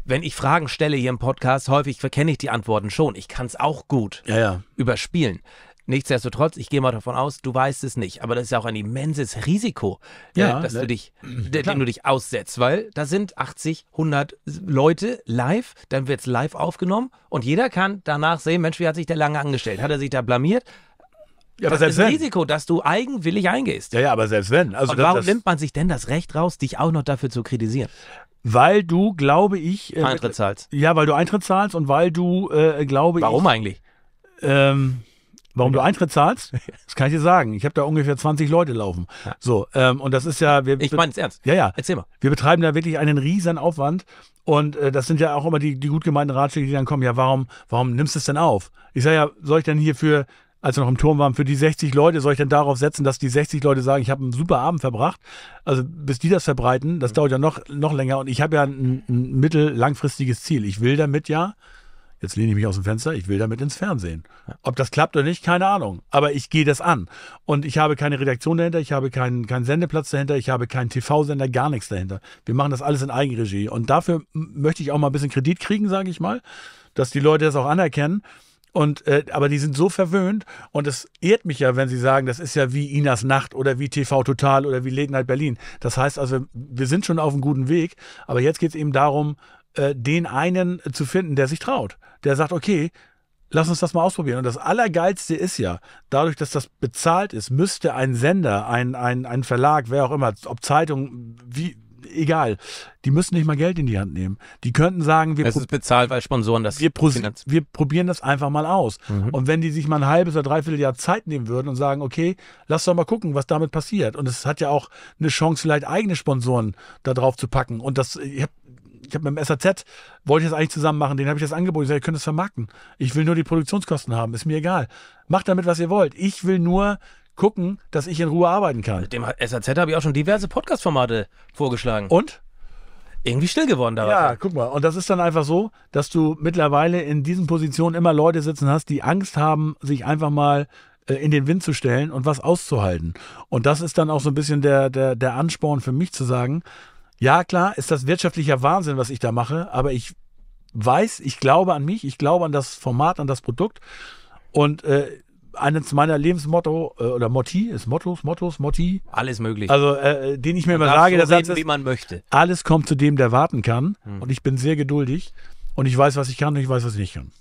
wenn ich Fragen stelle hier im Podcast, häufig verkenne ich die Antworten schon. Ich kann es auch gut ja, ja. überspielen. Nichtsdestotrotz, ich gehe mal davon aus, du weißt es nicht. Aber das ist ja auch ein immenses Risiko, äh, ja, dass du dich, dem du dich aussetzt, weil da sind 80, 100 Leute live, dann wird es live aufgenommen und jeder kann danach sehen, Mensch, wie hat sich der lange angestellt? Hat er sich da blamiert? Ja, das ist ein wenn. Risiko, dass du eigenwillig eingehst. Ja, ja, aber selbst wenn. Also und das, warum das, nimmt man sich denn das Recht raus, dich auch noch dafür zu kritisieren? Weil du, glaube ich. Äh, Eintritt zahlst. Ja, weil du Eintritt zahlst und weil du, äh, glaube Warum ich. Warum eigentlich? Ähm, Warum du Eintritt zahlst, das kann ich dir sagen. Ich habe da ungefähr 20 Leute laufen. Ja. So, ähm, und das ist ja. Wir, ich meine es ernst. Ja, ja. Erzähl mal. Wir betreiben da wirklich einen riesen Aufwand. Und äh, das sind ja auch immer die, die gut gemeinten Ratschläge, die dann kommen. Ja, warum, warum nimmst du es denn auf? Ich sage ja, soll ich denn hier für als wir noch im Turm waren, für die 60 Leute, soll ich denn darauf setzen, dass die 60 Leute sagen, ich habe einen super Abend verbracht? Also bis die das verbreiten, das mhm. dauert ja noch, noch länger. Und ich habe ja ein, ein langfristiges Ziel. Ich will damit ja, jetzt lehne ich mich aus dem Fenster, ich will damit ins Fernsehen. Ob das klappt oder nicht, keine Ahnung. Aber ich gehe das an. Und ich habe keine Redaktion dahinter, ich habe keinen, keinen Sendeplatz dahinter, ich habe keinen TV-Sender, gar nichts dahinter. Wir machen das alles in Eigenregie. Und dafür möchte ich auch mal ein bisschen Kredit kriegen, sage ich mal, dass die Leute das auch anerkennen. Und, äh, aber die sind so verwöhnt und es ehrt mich ja, wenn sie sagen, das ist ja wie Inas Nacht oder wie TV Total oder wie Legenheit Berlin. Das heißt also, wir sind schon auf einem guten Weg, aber jetzt geht es eben darum, äh, den einen zu finden, der sich traut, der sagt, okay, lass uns das mal ausprobieren. Und das Allergeilste ist ja, dadurch, dass das bezahlt ist, müsste ein Sender, ein, ein, ein Verlag, wer auch immer, ob Zeitung, wie, egal. Die müssen nicht mal Geld in die Hand nehmen. Die könnten sagen, wir, es ist bezahlt, weil Sponsoren das wir, wir probieren das einfach mal aus. Mhm. Und wenn die sich mal ein halbes oder dreiviertel Jahr Zeit nehmen würden und sagen, okay, lass doch mal gucken, was damit passiert. Und es hat ja auch eine Chance, vielleicht eigene Sponsoren da drauf zu packen. Und das, ich habe ich habe mit dem SAZ, wollte ich das eigentlich zusammen machen, den habe ich das angeboten, ich sage, ihr könnt es vermarkten. Ich will nur die Produktionskosten haben, ist mir egal. Macht damit, was ihr wollt. Ich will nur gucken, dass ich in Ruhe arbeiten kann. Dem SAZ habe ich auch schon diverse Podcast-Formate vorgeschlagen. Und? Irgendwie still geworden dabei. Ja, guck mal. Und das ist dann einfach so, dass du mittlerweile in diesen Positionen immer Leute sitzen hast, die Angst haben, sich einfach mal äh, in den Wind zu stellen und was auszuhalten. Und das ist dann auch so ein bisschen der, der, der Ansporn für mich zu sagen, ja klar, ist das wirtschaftlicher Wahnsinn, was ich da mache, aber ich weiß, ich glaube an mich, ich glaube an das Format, an das Produkt und äh, eines meiner Lebensmotto äh, oder Motti, ist Mottos, Mottos, Motti. Alles möglich. Also, äh, äh den ich mir man immer sage, so der Satz reden, ist, wie man möchte. Alles kommt zu dem, der warten kann. Hm. Und ich bin sehr geduldig. Und ich weiß, was ich kann und ich weiß, was ich nicht kann.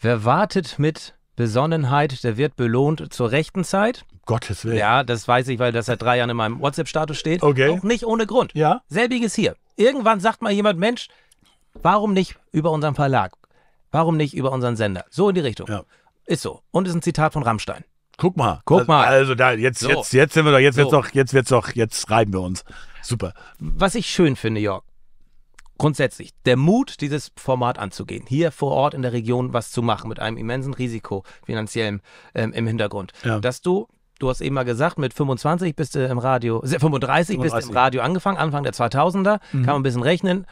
Wer wartet mit Besonnenheit, der wird belohnt zur rechten Zeit. Gottes Willen. Ja, das weiß ich, weil das seit drei Jahren in meinem WhatsApp-Status steht. Okay. Auch nicht ohne Grund. Ja. Selbiges hier. Irgendwann sagt mal jemand, Mensch, warum nicht über unseren Verlag? Warum nicht über unseren Sender? So in die Richtung. Ja. Ist so. Und ist ein Zitat von Rammstein. Guck mal. Guck also, mal. Also da jetzt so. jetzt jetzt sind wir doch jetzt so. wird's doch jetzt wird's doch jetzt reiben wir uns. Super. Was ich schön finde, Jörg. Grundsätzlich der Mut, dieses Format anzugehen, hier vor Ort in der Region was zu machen mit einem immensen Risiko finanziellem ähm, im Hintergrund, ja. dass du Du hast eben mal gesagt, mit 25 bist du im Radio, 35, bist du im Radio angefangen, Anfang der 2000er, mhm. kann man ein bisschen rechnen,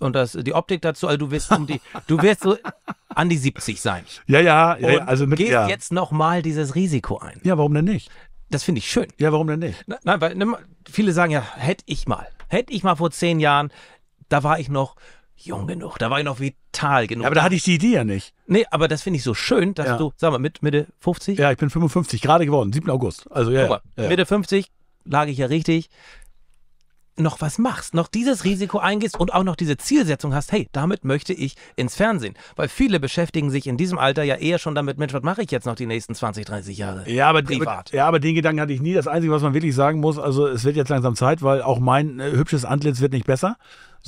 und das, die Optik dazu. Also du wirst um die, du wirst so an die 70 sein. Ja, ja, ja, ja also mit, gehst ja. jetzt nochmal dieses Risiko ein. Ja, warum denn nicht? Das finde ich schön. Ja, warum denn nicht? Na, nein, weil ne, viele sagen ja, hätte ich mal, hätte ich mal vor zehn Jahren, da war ich noch jung genug, da war ich noch vital genug. Ja, aber da hatte ich die Idee ja nicht. Nee, aber das finde ich so schön, dass ja. du, sag mal, mit Mitte 50? Ja, ich bin 55 gerade geworden, 7. August. Also ja, mal, Mitte 50 lag ich ja richtig noch was machst, noch dieses Risiko eingehst und auch noch diese Zielsetzung hast, hey, damit möchte ich ins Fernsehen. Weil viele beschäftigen sich in diesem Alter ja eher schon damit, Mensch, was mache ich jetzt noch die nächsten 20, 30 Jahre? Ja, aber, privat. ja, aber den Gedanken hatte ich nie. Das Einzige, was man wirklich sagen muss, also es wird jetzt langsam Zeit, weil auch mein äh, hübsches Antlitz wird nicht besser.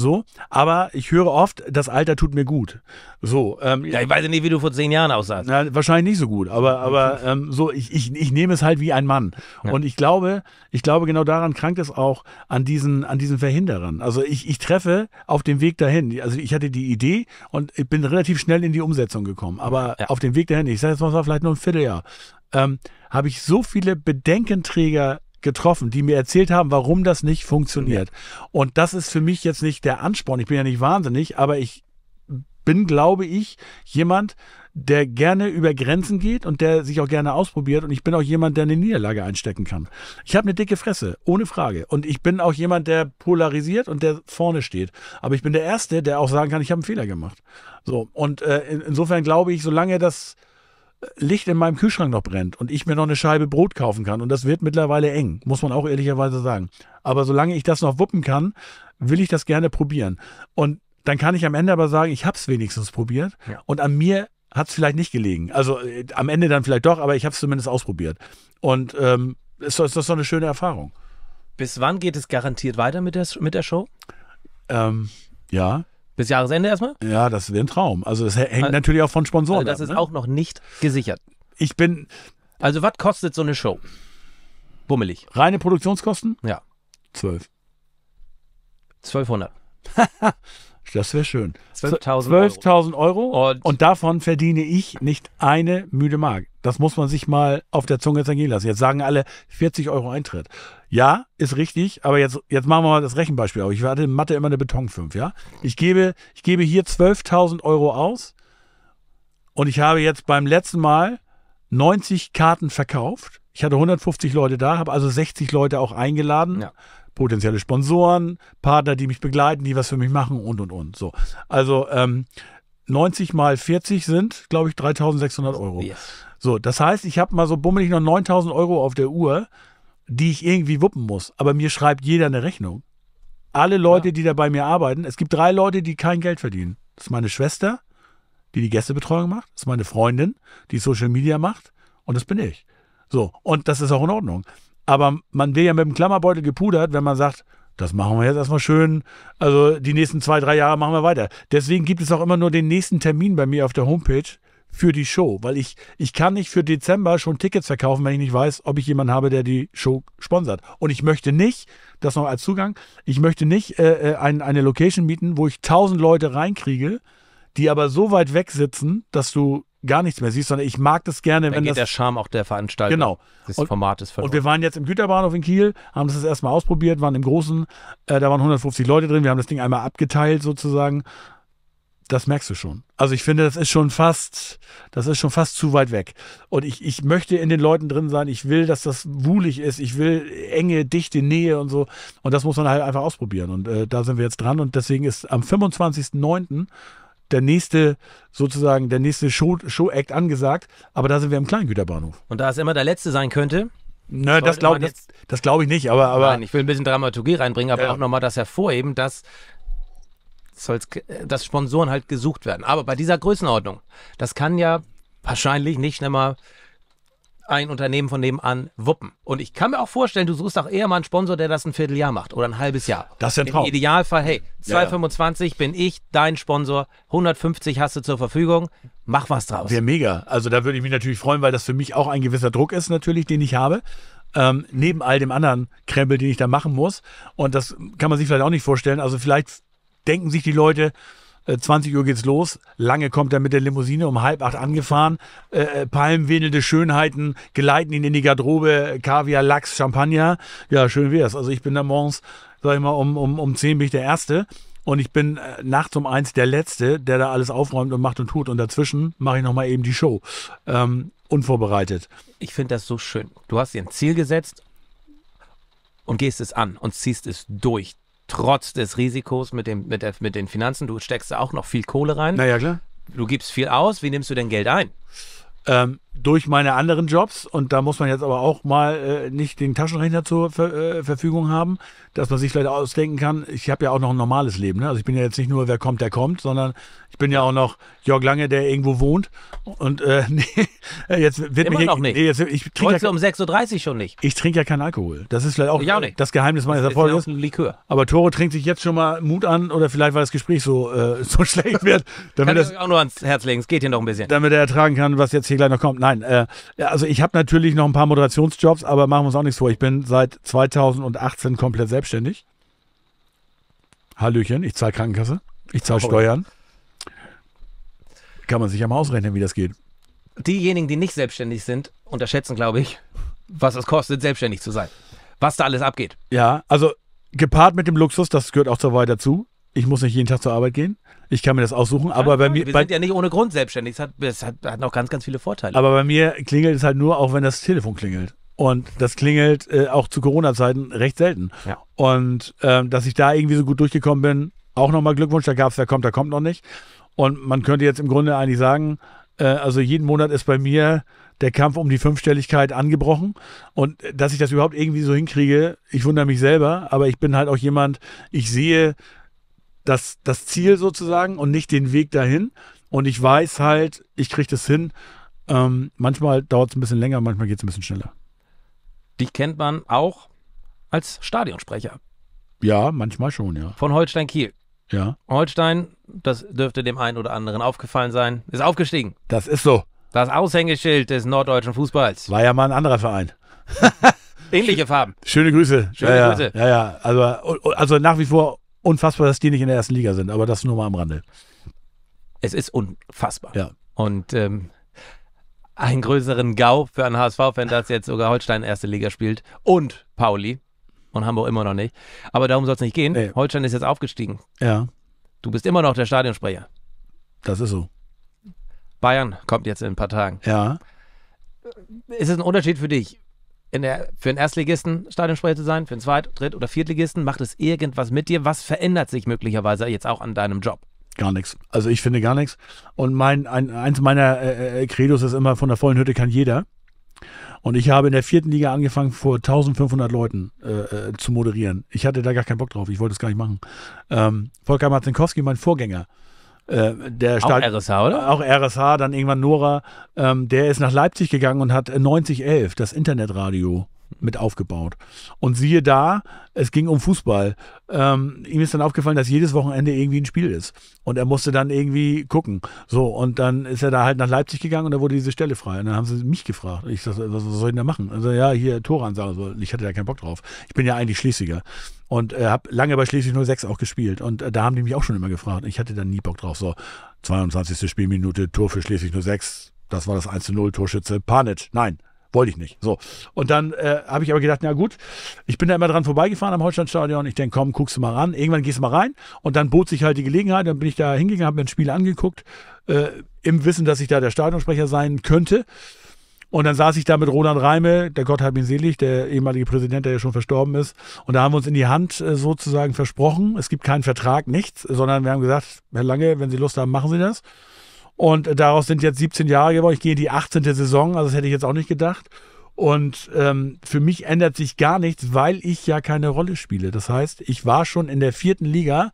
So, aber ich höre oft, das Alter tut mir gut. So, ähm, ja, ich weiß ja nicht, wie du vor zehn Jahren aussahst. Na, wahrscheinlich nicht so gut, aber, aber ähm, so, ich, ich, ich nehme es halt wie ein Mann. Ja. Und ich glaube, ich glaube, genau daran krankt es auch an diesen, an diesen Verhinderern. Also ich, ich treffe auf dem Weg dahin. Also ich hatte die Idee und ich bin relativ schnell in die Umsetzung gekommen. Aber ja. auf dem Weg dahin, ich sage jetzt mal vielleicht nur ein Vierteljahr, ähm, habe ich so viele Bedenkenträger getroffen, die mir erzählt haben, warum das nicht funktioniert. Und das ist für mich jetzt nicht der Ansporn. Ich bin ja nicht wahnsinnig, aber ich bin, glaube ich, jemand, der gerne über Grenzen geht und der sich auch gerne ausprobiert. Und ich bin auch jemand, der eine Niederlage einstecken kann. Ich habe eine dicke Fresse, ohne Frage. Und ich bin auch jemand, der polarisiert und der vorne steht. Aber ich bin der Erste, der auch sagen kann, ich habe einen Fehler gemacht. So. Und äh, in, insofern glaube ich, solange das Licht in meinem Kühlschrank noch brennt und ich mir noch eine Scheibe Brot kaufen kann. Und das wird mittlerweile eng, muss man auch ehrlicherweise sagen. Aber solange ich das noch wuppen kann, will ich das gerne probieren. Und dann kann ich am Ende aber sagen, ich habe es wenigstens probiert. Ja. Und an mir hat es vielleicht nicht gelegen. Also äh, am Ende dann vielleicht doch, aber ich habe es zumindest ausprobiert. Und ähm, ist, ist das so eine schöne Erfahrung. Bis wann geht es garantiert weiter mit der, mit der Show? Ähm, ja, bis Jahresende erstmal? Ja, das wäre ein Traum. Also das hängt also, natürlich auch von Sponsoren also das ab. Das ist ne? auch noch nicht gesichert. Ich bin. Also was kostet so eine Show? Bummelig. Reine Produktionskosten? Ja. Zwölf. 1200. das wäre schön. 12.000 Euro. Und, und, davon verdiene ich nicht eine müde Mark. Das muss man sich mal auf der Zunge zergehen lassen. Jetzt sagen alle 40 Euro Eintritt. Ja, ist richtig, aber jetzt, jetzt machen wir mal das Rechenbeispiel auf. Ich hatte in Mathe immer eine Beton 5, ja? Ich gebe, ich gebe hier 12.000 Euro aus und ich habe jetzt beim letzten Mal 90 Karten verkauft. Ich hatte 150 Leute da, habe also 60 Leute auch eingeladen. Ja. Potenzielle Sponsoren, Partner, die mich begleiten, die was für mich machen und und und. So. Also ähm, 90 mal 40 sind, glaube ich, 3600 Euro. Yes. So, das heißt, ich habe mal so bummelig noch 9000 Euro auf der Uhr die ich irgendwie wuppen muss. Aber mir schreibt jeder eine Rechnung. Alle Leute, ja. die da bei mir arbeiten. Es gibt drei Leute, die kein Geld verdienen. Das ist meine Schwester, die die Gästebetreuung macht. Das ist meine Freundin, die Social Media macht. Und das bin ich. So, und das ist auch in Ordnung. Aber man will ja mit dem Klammerbeutel gepudert, wenn man sagt, das machen wir jetzt erstmal schön. Also die nächsten zwei, drei Jahre machen wir weiter. Deswegen gibt es auch immer nur den nächsten Termin bei mir auf der Homepage für die Show, weil ich, ich kann nicht für Dezember schon Tickets verkaufen, wenn ich nicht weiß, ob ich jemanden habe, der die Show sponsert. Und ich möchte nicht, das noch als Zugang, ich möchte nicht äh, äh ein, eine Location mieten, wo ich tausend Leute reinkriege, die aber so weit weg sitzen, dass du gar nichts mehr siehst, sondern ich mag das gerne, Dann wenn geht das, der Charme auch der Veranstaltung genau. des und, Formates verloren. Und wir waren jetzt im Güterbahnhof in Kiel, haben das erstmal ausprobiert, waren im Großen, äh, da waren 150 Leute drin, wir haben das Ding einmal abgeteilt sozusagen das merkst du schon. Also ich finde, das ist schon fast, das ist schon fast zu weit weg. Und ich, ich möchte in den Leuten drin sein. Ich will, dass das wuhlig ist. Ich will enge, dichte Nähe und so. Und das muss man halt einfach ausprobieren. Und äh, da sind wir jetzt dran. Und deswegen ist am 25.09. der nächste, sozusagen, der nächste Show-Act Show angesagt. Aber da sind wir im Kleingüterbahnhof. Und da es immer der letzte sein könnte, Nö, das, das glaube das, das glaub ich nicht, aber, aber. Nein, ich will ein bisschen Dramaturgie reinbringen, aber ja. auch nochmal das hervorheben, dass soll's, dass Sponsoren halt gesucht werden. Aber bei dieser Größenordnung, das kann ja wahrscheinlich nicht immer ein Unternehmen von nebenan wuppen. Und ich kann mir auch vorstellen, du suchst auch eher mal einen Sponsor, der das ein Vierteljahr macht oder ein halbes Jahr. Das ist ja ein Traum. Im Idealfall, hey, 225 ja, ja. bin ich dein Sponsor, 150 hast du zur Verfügung, mach was draus. Wäre mega. Also da würde ich mich natürlich freuen, weil das für mich auch ein gewisser Druck ist natürlich, den ich habe. Ähm, neben all dem anderen Krempel, den ich da machen muss. Und das kann man sich vielleicht auch nicht vorstellen. Also vielleicht denken sich die Leute, 20 äh, Uhr geht's los. Lange kommt er mit der Limousine um halb acht angefahren. Äh, äh palmwedelnde Schönheiten geleiten ihn in die Garderobe. Kaviar, Lachs, Champagner. Ja, schön wär's. Also ich bin da morgens, sag ich mal, um, um, um 10 bin ich der Erste. Und ich bin äh, nachts um eins der Letzte, der da alles aufräumt und macht und tut. Und dazwischen mache ich nochmal eben die Show. Ähm, unvorbereitet. Ich finde das so schön. Du hast dir ein Ziel gesetzt und gehst es an und ziehst es durch trotz des Risikos mit, dem, mit, der, mit den Finanzen, du steckst da auch noch viel Kohle rein. Naja, klar. Du gibst viel aus. Wie nimmst du denn Geld ein? Ähm, durch meine anderen Jobs, und da muss man jetzt aber auch mal äh, nicht den Taschenrechner zur Ver äh, Verfügung haben, dass man sich vielleicht ausdenken kann, ich habe ja auch noch ein normales Leben. Ne? Also ich bin ja jetzt nicht nur, wer kommt, der kommt, sondern ich bin ja auch noch Jörg Lange, der irgendwo wohnt. Und äh, nee, äh, jetzt wird Immer mich... noch nicht. Nee, jetzt, ich trinke ja, um 6.30 Uhr schon nicht. Ich trinke ja keinen Alkohol. Das ist vielleicht auch, ich auch nicht. das Geheimnis meines Erfolges. Likör. Aber Toro trinkt sich jetzt schon mal Mut an oder vielleicht, weil das Gespräch so, äh, so schlecht wird. Damit kann das, ich auch nur ans Herz legen, es geht hier noch ein bisschen. Damit er ertragen kann, was jetzt hier gleich noch kommt. Nein, Nein, äh, also ich habe natürlich noch ein paar Moderationsjobs, aber machen wir uns auch nichts vor. Ich bin seit 2018 komplett selbstständig. Hallöchen, ich zahle Krankenkasse, ich zahle Steuern. Kann man sich ja mal ausrechnen, wie das geht. Diejenigen, die nicht selbstständig sind, unterschätzen, glaube ich, was es kostet, selbstständig zu sein. Was da alles abgeht. Ja, also gepaart mit dem Luxus, das gehört auch dabei dazu. Ich muss nicht jeden Tag zur Arbeit gehen. Ich kann mir das aussuchen, aber bei mir. Wir bei, sind ja nicht ohne Grund selbstständig. Es hat, es hat, hat noch ganz, ganz viele Vorteile. Aber bei mir klingelt es halt nur, auch wenn das Telefon klingelt. Und das klingelt äh, auch zu Corona-Zeiten recht selten. Ja. Und ähm, dass ich da irgendwie so gut durchgekommen bin, auch nochmal Glückwunsch. Da gab es, wer kommt, da kommt noch nicht. Und man könnte jetzt im Grunde eigentlich sagen, äh, also jeden Monat ist bei mir der Kampf um die Fünfstelligkeit angebrochen. Und dass ich das überhaupt irgendwie so hinkriege, ich wundere mich selber, aber ich bin halt auch jemand, ich sehe das, das Ziel sozusagen und nicht den Weg dahin. Und ich weiß halt, ich kriege das hin. Ähm, manchmal dauert es ein bisschen länger, manchmal geht es ein bisschen schneller. Dich kennt man auch als Stadionsprecher. Ja, manchmal schon, ja. Von Holstein Kiel. Ja. Holstein, das dürfte dem einen oder anderen aufgefallen sein, ist aufgestiegen. Das ist so. Das Aushängeschild des norddeutschen Fußballs. War ja mal ein anderer Verein. Ähnliche Farben. Schöne Grüße. Schöne ja, Grüße. Ja, ja, ja. Also, also nach wie vor unfassbar, dass die nicht in der ersten Liga sind, aber das nur mal am Rande. Es ist unfassbar. Ja. Und ähm, einen größeren GAU für einen HSV-Fan, dass jetzt sogar Holstein erste Liga spielt und Pauli und Hamburg immer noch nicht. Aber darum soll es nicht gehen. Nee. Holstein ist jetzt aufgestiegen. Ja. Du bist immer noch der Stadionsprecher. Das ist so. Bayern kommt jetzt in ein paar Tagen. Ja. Ist es ein Unterschied für dich? in der, für einen Erstligisten Stadionsprecher zu sein, für einen Zweit-, Dritt- oder Viertligisten? Macht es irgendwas mit dir? Was verändert sich möglicherweise jetzt auch an deinem Job? Gar nichts. Also ich finde gar nichts. Und mein, ein, eins meiner äh, äh Credos ist immer, von der vollen Hütte kann jeder. Und ich habe in der vierten Liga angefangen, vor 1500 Leuten äh, äh, zu moderieren. Ich hatte da gar keinen Bock drauf. Ich wollte es gar nicht machen. Ähm, Volker Marzenkowski, mein Vorgänger, äh, der Stahl, auch RSH, oder? Auch RSH, dann irgendwann Nora. Ähm, der ist nach Leipzig gegangen und hat 9011, das Internetradio, mit aufgebaut. Und siehe da, es ging um Fußball. Ähm, ihm ist dann aufgefallen, dass jedes Wochenende irgendwie ein Spiel ist. Und er musste dann irgendwie gucken. So, und dann ist er da halt nach Leipzig gegangen und da wurde diese Stelle frei. Und dann haben sie mich gefragt. Ich dachte, was, soll ich denn da machen? Also, ja, hier Tore ansagen. Und ich hatte da keinen Bock drauf. Ich bin ja eigentlich Schlesiger. Und äh, habe lange bei Schleswig 06 auch gespielt. Und äh, da haben die mich auch schon immer gefragt. Ich hatte da nie Bock drauf. So, 22. Spielminute, Tor für Schleswig 06. Das war das 1-0, Torschütze. Panic. Nein, wollte ich nicht. So. Und dann äh, habe ich aber gedacht, na gut, ich bin da immer dran vorbeigefahren am Holsteinstadion. Ich denke, komm, guckst du mal ran. Irgendwann gehst du mal rein. Und dann bot sich halt die Gelegenheit. Dann bin ich da hingegangen, habe mir ein Spiel angeguckt. Äh, Im Wissen, dass ich da der Stadionsprecher sein könnte. Und dann saß ich da mit Roland Reime, der Gott hat ihn selig, der ehemalige Präsident, der ja schon verstorben ist. Und da haben wir uns in die Hand äh, sozusagen versprochen. Es gibt keinen Vertrag, nichts, sondern wir haben gesagt, Herr Lange, wenn Sie Lust haben, machen Sie das. Und äh, daraus sind jetzt 17 Jahre geworden. Ich gehe in die 18. Saison, also das hätte ich jetzt auch nicht gedacht. Und ähm, für mich ändert sich gar nichts, weil ich ja keine Rolle spiele. Das heißt, ich war schon in der vierten Liga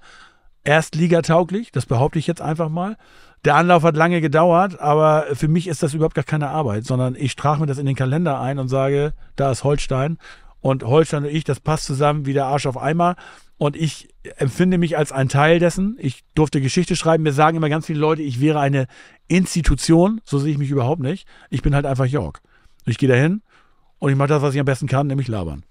erstligatauglich, das behaupte ich jetzt einfach mal. Der Anlauf hat lange gedauert, aber für mich ist das überhaupt gar keine Arbeit, sondern ich strach mir das in den Kalender ein und sage, da ist Holstein. Und Holstein und ich, das passt zusammen wie der Arsch auf Eimer. Und ich empfinde mich als ein Teil dessen. Ich durfte Geschichte schreiben. Mir sagen immer ganz viele Leute, ich wäre eine Institution. So sehe ich mich überhaupt nicht. Ich bin halt einfach York. Ich gehe dahin und ich mache das, was ich am besten kann, nämlich labern.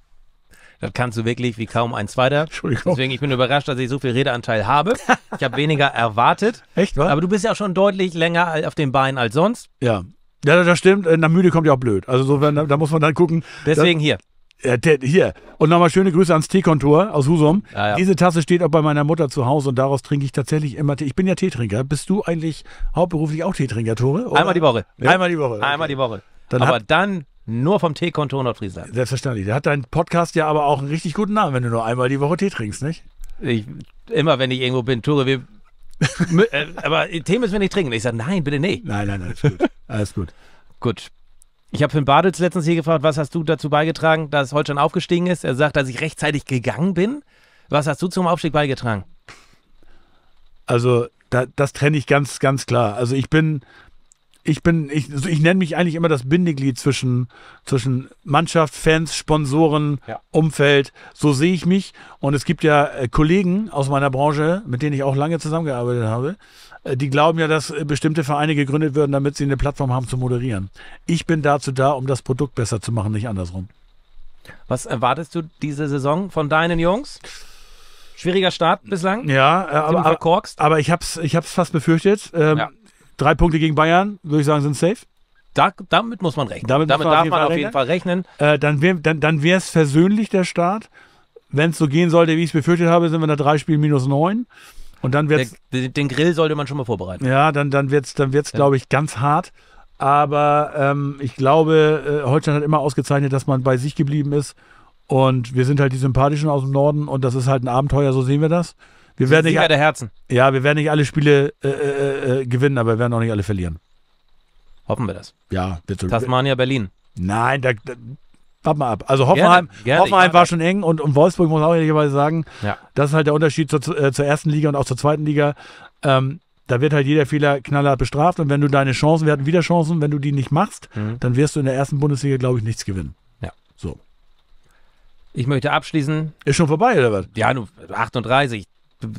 Das kannst du wirklich wie kaum ein Zweiter. Entschuldigung. Deswegen, ich bin überrascht, dass ich so viel Redeanteil habe. Ich habe weniger erwartet. Echt, was? Aber du bist ja auch schon deutlich länger auf den Beinen als sonst. Ja. Ja, das stimmt. Äh, Na, müde kommt ja auch blöd. Also so, wenn, da, da muss man dann gucken. Deswegen hier. Ja, der, hier. Und nochmal schöne Grüße ans Teekontor aus Husum. Ja, ja. Diese Tasse steht auch bei meiner Mutter zu Hause und daraus trinke ich tatsächlich immer Tee. Ich bin ja Teetrinker. Bist du eigentlich hauptberuflich auch Teetrinker, Tore? Oder? Einmal die Woche. Einmal die Woche. Okay. Einmal die Woche. Dann Aber dann nur vom Teekonto Nordfriesland. Selbstverständlich. Da hat dein Podcast ja aber auch einen richtig guten Namen, wenn du nur einmal die Woche Tee trinkst, nicht? Ich, immer wenn ich irgendwo bin, Tour, wir. Äh, aber Tee müssen wir nicht trinken. Ich sage, nein, bitte nicht. Nein, nein, alles gut. Alles gut. gut. Ich habe Finn Badels letztens hier gefragt, was hast du dazu beigetragen, dass Holstein aufgestiegen ist? Er sagt, dass ich rechtzeitig gegangen bin. Was hast du zum Aufstieg beigetragen? Also, da, das trenne ich ganz, ganz klar. Also, ich bin ich bin, ich, ich nenne mich eigentlich immer das Bindeglied zwischen, zwischen Mannschaft, Fans, Sponsoren, ja. Umfeld. So sehe ich mich. Und es gibt ja äh, Kollegen aus meiner Branche, mit denen ich auch lange zusammengearbeitet habe, äh, die glauben ja, dass äh, bestimmte Vereine gegründet würden, damit sie eine Plattform haben zu moderieren. Ich bin dazu da, um das Produkt besser zu machen, nicht andersrum. Was erwartest du diese Saison von deinen Jungs? Schwieriger Start bislang. Ja, aber, aber, ich habe es ich hab's fast befürchtet. Ähm, ja Drei Punkte gegen Bayern, würde ich sagen, sind safe. Da, damit muss man rechnen. Damit, damit man darf man auf jeden Fall rechnen. Äh, dann wäre es versöhnlich der Start. Wenn es so gehen sollte, wie ich es befürchtet habe, sind wir da drei Spielen minus neun. Und dann wird's. Der, den Grill sollte man schon mal vorbereiten. Ja, dann, dann wird es, dann wird's, ja. glaube ich, ganz hart. Aber ähm, ich glaube, äh, Holstein hat immer ausgezeichnet, dass man bei sich geblieben ist. Und wir sind halt die Sympathischen aus dem Norden und das ist halt ein Abenteuer, so sehen wir das. Wir werden nicht, der Herzen. Ja, wir werden nicht alle Spiele äh äh, äh, äh, gewinnen, aber wir werden auch nicht alle verlieren. Hoffen wir das. Ja, bitte. Tasmania, Berlin. Nein, da, da warte mal ab. Also Hoffenheim, gerne, gerne, Hoffenheim war schon eng und, und Wolfsburg muss auch ehrlicherweise sagen, ja. das ist halt der Unterschied zur, äh, zur ersten Liga und auch zur zweiten Liga. Ähm, da wird halt jeder Fehler knallhart bestraft und wenn du deine Chancen, wir hatten wieder Chancen, wenn du die nicht machst, mhm. dann wirst du in der ersten Bundesliga, glaube ich, nichts gewinnen. Ja. So. Ich möchte abschließen. Ist schon vorbei, oder was? Ja, nur 38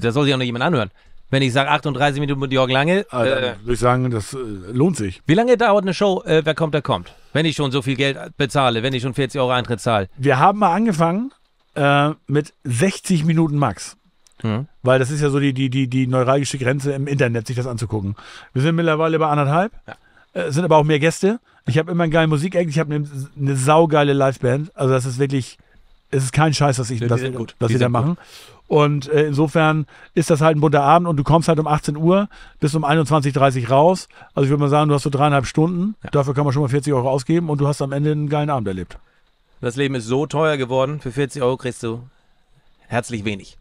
da soll sich auch noch jemand anhören. Wenn ich sage 38 Minuten mit Jörg Lange. Ah, dann äh, würde ich sagen, das äh, lohnt sich. Wie lange dauert eine Show, äh, wer kommt, der kommt? Wenn ich schon so viel Geld bezahle, wenn ich schon 40 Euro Eintritt zahle. Wir haben mal angefangen äh, mit 60 Minuten max. Mhm. Weil das ist ja so die, die, die, die neuralgische Grenze im Internet, sich das anzugucken. Wir sind mittlerweile bei anderthalb, ja. Äh, sind aber auch mehr Gäste. Ich habe immer einen geilen Musik-Act, ich habe eine, eine saugeile Liveband. Also das ist wirklich, es ist kein Scheiß, dass ich, ja, das, was wir da machen. Gut. Und äh, insofern ist das halt ein bunter Abend und du kommst halt um 18 Uhr bis um 21.30 Uhr raus. Also ich würde mal sagen, du hast so dreieinhalb Stunden. Ja. Dafür kann man schon mal 40 Euro ausgeben und du hast am Ende einen geilen Abend erlebt. Das Leben ist so teuer geworden. Für 40 Euro kriegst du herzlich wenig.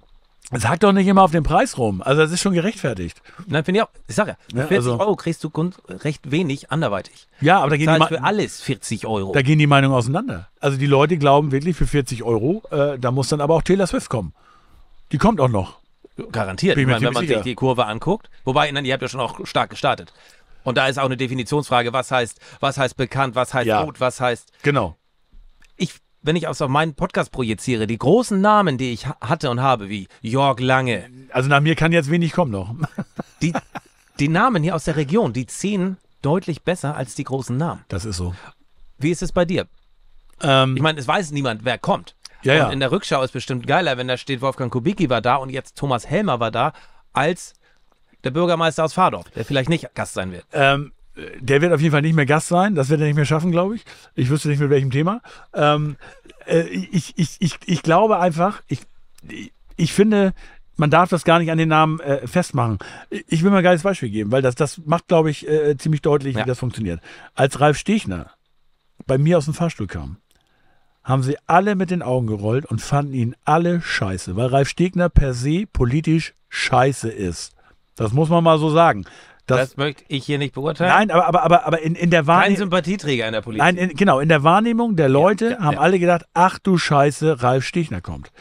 Sag doch nicht immer auf den Preis rum. Also das ist schon gerechtfertigt. Nein, finde ich auch. Ich sage ja, ja 40 also, Euro kriegst du recht wenig anderweitig. Ja, aber da gehen die für alles 40 Euro. Da gehen die Meinungen auseinander. Also die Leute glauben wirklich für 40 Euro, äh, da muss dann aber auch Taylor Swift kommen. Die kommt auch noch. Garantiert, ich meine, wenn man sicher. sich die Kurve anguckt. Wobei, nein, ihr habt ja schon auch stark gestartet. Und da ist auch eine Definitionsfrage, was heißt, was heißt bekannt, was heißt ja. gut, was heißt. Genau. Ich, wenn ich auf meinen Podcast projiziere, die großen Namen, die ich hatte und habe, wie Jörg Lange. Also nach mir kann jetzt wenig kommen noch. Die, die Namen hier aus der Region, die ziehen deutlich besser als die großen Namen. Das ist so. Wie ist es bei dir? Ähm, ich meine, es weiß niemand, wer kommt. Ja, ja. in der Rückschau ist bestimmt geiler, wenn da steht, Wolfgang Kubicki war da und jetzt Thomas Helmer war da, als der Bürgermeister aus Fahrdorf, der vielleicht nicht Gast sein wird. Ähm, der wird auf jeden Fall nicht mehr Gast sein. Das wird er nicht mehr schaffen, glaube ich. Ich wüsste nicht, mit welchem Thema. Ähm, äh, ich, ich, ich, ich glaube einfach, ich, ich finde, man darf das gar nicht an den Namen äh, festmachen. Ich will mal ein geiles Beispiel geben, weil das, das macht, glaube ich, äh, ziemlich deutlich, ja. wie das funktioniert. Als Ralf Stechner bei mir aus dem Fahrstuhl kam, haben sie alle mit den Augen gerollt und fanden ihn alle scheiße, weil Ralf Stegner per se politisch scheiße ist. Das muss man mal so sagen. Das, das, möchte ich hier nicht beurteilen. Nein, aber, aber, aber, aber in, in der Wahrnehmung. Kein Sympathieträger in der Politik. Nein, in, genau, in der Wahrnehmung der Leute ja, ja, haben ja. alle gedacht, ach du Scheiße, Ralf Stichner kommt.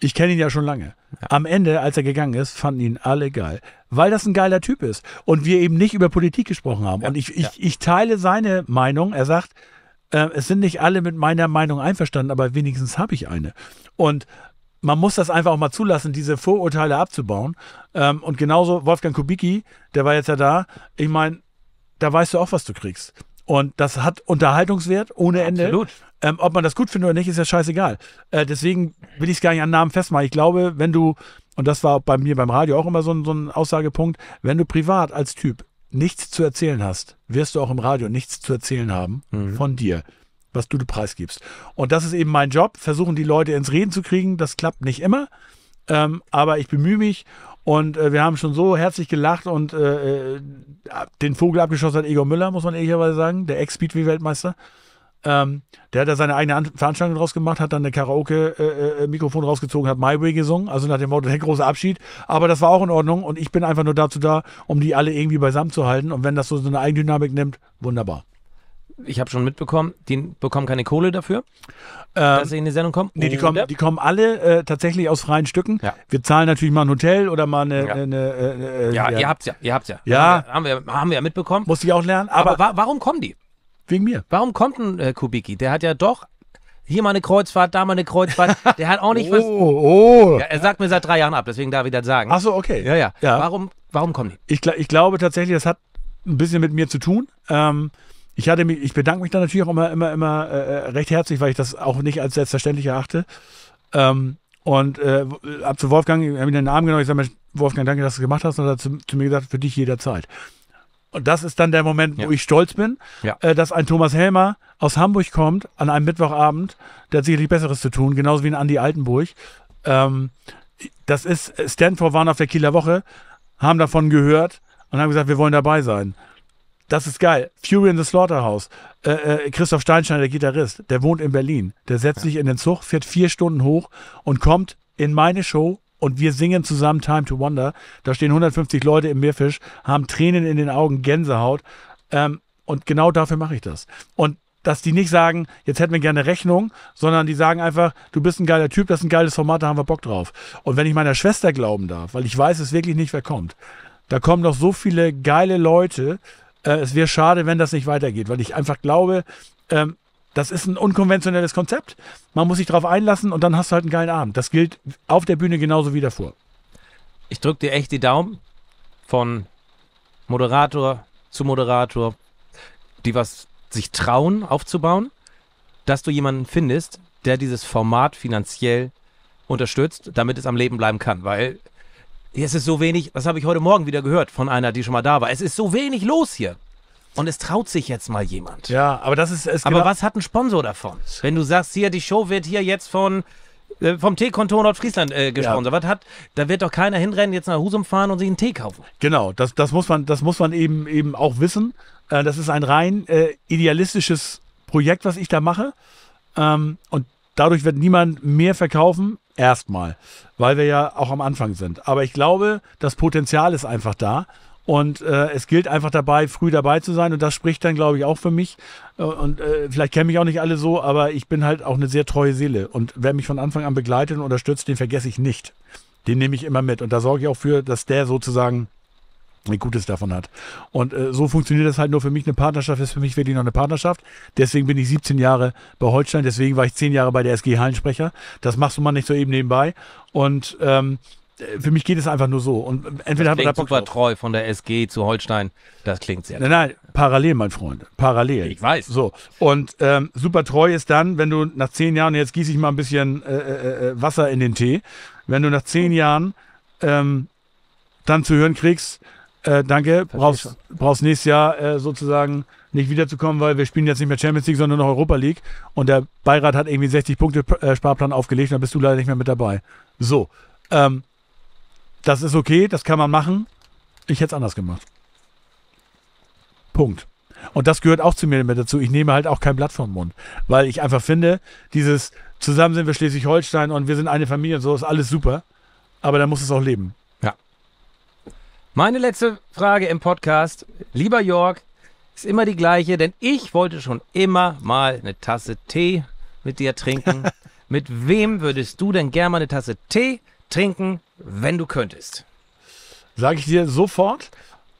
Ich kenne ihn ja schon lange. Am Ende, als er gegangen ist, fanden ihn alle geil. Weil das ein geiler Typ ist. Und wir eben nicht über Politik gesprochen haben. Und ich, ich, ich teile seine Meinung. Er sagt, äh, es sind nicht alle mit meiner Meinung einverstanden, aber wenigstens habe ich eine. Und man muss das einfach auch mal zulassen, diese Vorurteile abzubauen. Ähm, und genauso Wolfgang Kubicki, der war jetzt ja da. Ich meine, da weißt du auch, was du kriegst. Und das hat Unterhaltungswert ohne Ende. Absolut. Ähm, ob man das gut findet oder nicht, ist ja scheißegal. Äh, deswegen will ich es gar nicht an Namen festmachen. Ich glaube, wenn du, und das war bei mir beim Radio auch immer so ein, so ein Aussagepunkt, wenn du privat als Typ nichts zu erzählen hast, wirst du auch im Radio nichts zu erzählen haben mhm. von dir, was du, du preisgibst. Und das ist eben mein Job, versuchen die Leute ins Reden zu kriegen. Das klappt nicht immer, ähm, aber ich bemühe mich und äh, wir haben schon so herzlich gelacht und äh, äh den Vogel abgeschossen hat Igor Müller, muss man ehrlicherweise sagen, der Ex-Speedway-Weltmeister. Ähm, der hat da seine eigene An Veranstaltung draus gemacht, hat dann eine Karaoke-Mikrofon äh, äh, rausgezogen, hat My Way gesungen, also nach dem Motto, hey, großer Abschied. Aber das war auch in Ordnung und ich bin einfach nur dazu da, um die alle irgendwie beisammen zu halten. Und wenn das so, so eine Eigendynamik nimmt, wunderbar. Ich habe schon mitbekommen, die bekommen keine Kohle dafür, ähm, dass sie in die Sendung kommen. Nee, die kommen, die kommen alle äh, tatsächlich aus freien Stücken. Ja. Wir zahlen natürlich mal ein Hotel oder mal eine. Ja, eine, äh, äh, äh, ja, ja. ihr habt ja, ihr habt's ja. Ja. Haben wir, ja haben wir mitbekommen. Musste ich auch lernen. Aber, aber wa warum kommen die? Wegen mir. Warum kommt ein äh, Kubicki? Der hat ja doch hier mal eine Kreuzfahrt, da mal eine Kreuzfahrt. Der hat auch nicht oh, was. Oh. Ja, er sagt mir seit drei Jahren ab, deswegen darf ich das sagen. Ach so, okay. Ja, ja. ja. Warum, warum kommen die? Ich, ich glaube tatsächlich, das hat ein bisschen mit mir zu tun. Ähm, ich, hatte mich, ich bedanke mich da natürlich auch immer, immer, immer äh, recht herzlich, weil ich das auch nicht als selbstverständlich erachte. Ähm, und äh, ab zu Wolfgang, ich habe ihn den Namen genommen, ich sage mir, Wolfgang, danke, dass du es gemacht hast. Und er hat zu, zu mir gesagt, für dich jederzeit. Und das ist dann der Moment, wo ich stolz bin, ja. äh, dass ein Thomas Helmer aus Hamburg kommt an einem Mittwochabend, der hat sicherlich Besseres zu tun, genauso wie ein Andi Altenburg. Ähm, das ist, äh, Stanford waren auf der Kieler Woche, haben davon gehört und haben gesagt, wir wollen dabei sein. Das ist geil. Fury in the Slaughterhouse. Äh, äh, Christoph Steinstein, der Gitarrist, der wohnt in Berlin. Der setzt ja. sich in den Zug, fährt vier Stunden hoch und kommt in meine Show und wir singen zusammen Time to Wonder. Da stehen 150 Leute im Meerfisch, haben Tränen in den Augen, Gänsehaut. Ähm, und genau dafür mache ich das. Und dass die nicht sagen, jetzt hätten wir gerne Rechnung, sondern die sagen einfach, du bist ein geiler Typ, das ist ein geiles Format, da haben wir Bock drauf. Und wenn ich meiner Schwester glauben darf, weil ich weiß es wirklich nicht, wer kommt, da kommen noch so viele geile Leute. Äh, es wäre schade, wenn das nicht weitergeht, weil ich einfach glaube, ähm, das ist ein unkonventionelles Konzept. Man muss sich darauf einlassen und dann hast du halt einen geilen Abend. Das gilt auf der Bühne genauso wie davor. Ich drücke dir echt die Daumen von Moderator zu Moderator, die was sich trauen aufzubauen, dass du jemanden findest, der dieses Format finanziell unterstützt, damit es am Leben bleiben kann, weil es ist so wenig, das habe ich heute Morgen wieder gehört von einer, die schon mal da war. Es ist so wenig los hier. Und es traut sich jetzt mal jemand. Ja, aber das ist. Es aber genau- was hat ein Sponsor davon? Wenn du sagst, hier, die Show wird hier jetzt von äh, vom Teekontor Nordfriesland äh, gesponsert. Ja. Was hat, da wird doch keiner hinrennen, jetzt nach Husum fahren und sich einen Tee kaufen. Genau, das, das, muss, man, das muss man eben eben auch wissen. Äh, das ist ein rein äh, idealistisches Projekt, was ich da mache. Ähm, und dadurch wird niemand mehr verkaufen, erstmal, weil wir ja auch am Anfang sind. Aber ich glaube, das Potenzial ist einfach da. Und äh, es gilt einfach dabei, früh dabei zu sein. Und das spricht dann, glaube ich, auch für mich. Äh, und äh, vielleicht kennen mich auch nicht alle so, aber ich bin halt auch eine sehr treue Seele. Und wer mich von Anfang an begleitet und unterstützt, den vergesse ich nicht. Den nehme ich immer mit. Und da sorge ich auch für, dass der sozusagen ein Gutes davon hat. Und äh, so funktioniert das halt nur für mich. Eine Partnerschaft ist für mich wirklich noch eine Partnerschaft. Deswegen bin ich 17 Jahre bei Holstein, deswegen war ich 10 Jahre bei der SG Hallensprecher. Das machst du mal nicht so eben nebenbei. Und ähm, äh, für mich geht es einfach nur so. Und ähm, entweder das hat man da Bock super drauf. treu von der SG zu Holstein. Das klingt sehr. Nein, nein, parallel, mein Freund. Parallel. Ich weiß. So. Und ähm, super treu ist dann, wenn du nach zehn Jahren, jetzt gieße ich mal ein bisschen äh, äh, äh Wasser in den Tee, wenn du nach zehn Jahren ähm, dann zu hören kriegst, äh, danke, brauchst, brauchst nächstes Jahr äh, sozusagen nicht wiederzukommen, weil wir spielen jetzt nicht mehr Champions League, sondern noch Europa League. Und der Beirat hat irgendwie 60 Punkte äh, Sparplan aufgelegt, dann bist du leider nicht mehr mit dabei. So. Ähm, das ist okay, das kann man machen. Ich hätte es anders gemacht. Punkt. Und das gehört auch zu mir mit dazu. Ich nehme halt auch kein Blatt vom Mund, weil ich einfach finde, dieses zusammen sind wir Schleswig-Holstein und wir sind eine Familie und so ist alles super. Aber da muss es auch leben. Ja. Meine letzte Frage im Podcast, lieber Jörg, ist immer die gleiche, denn ich wollte schon immer mal eine Tasse Tee mit dir trinken. mit wem würdest du denn gerne mal eine Tasse Tee trinken? wenn du könntest? Sage ich dir sofort.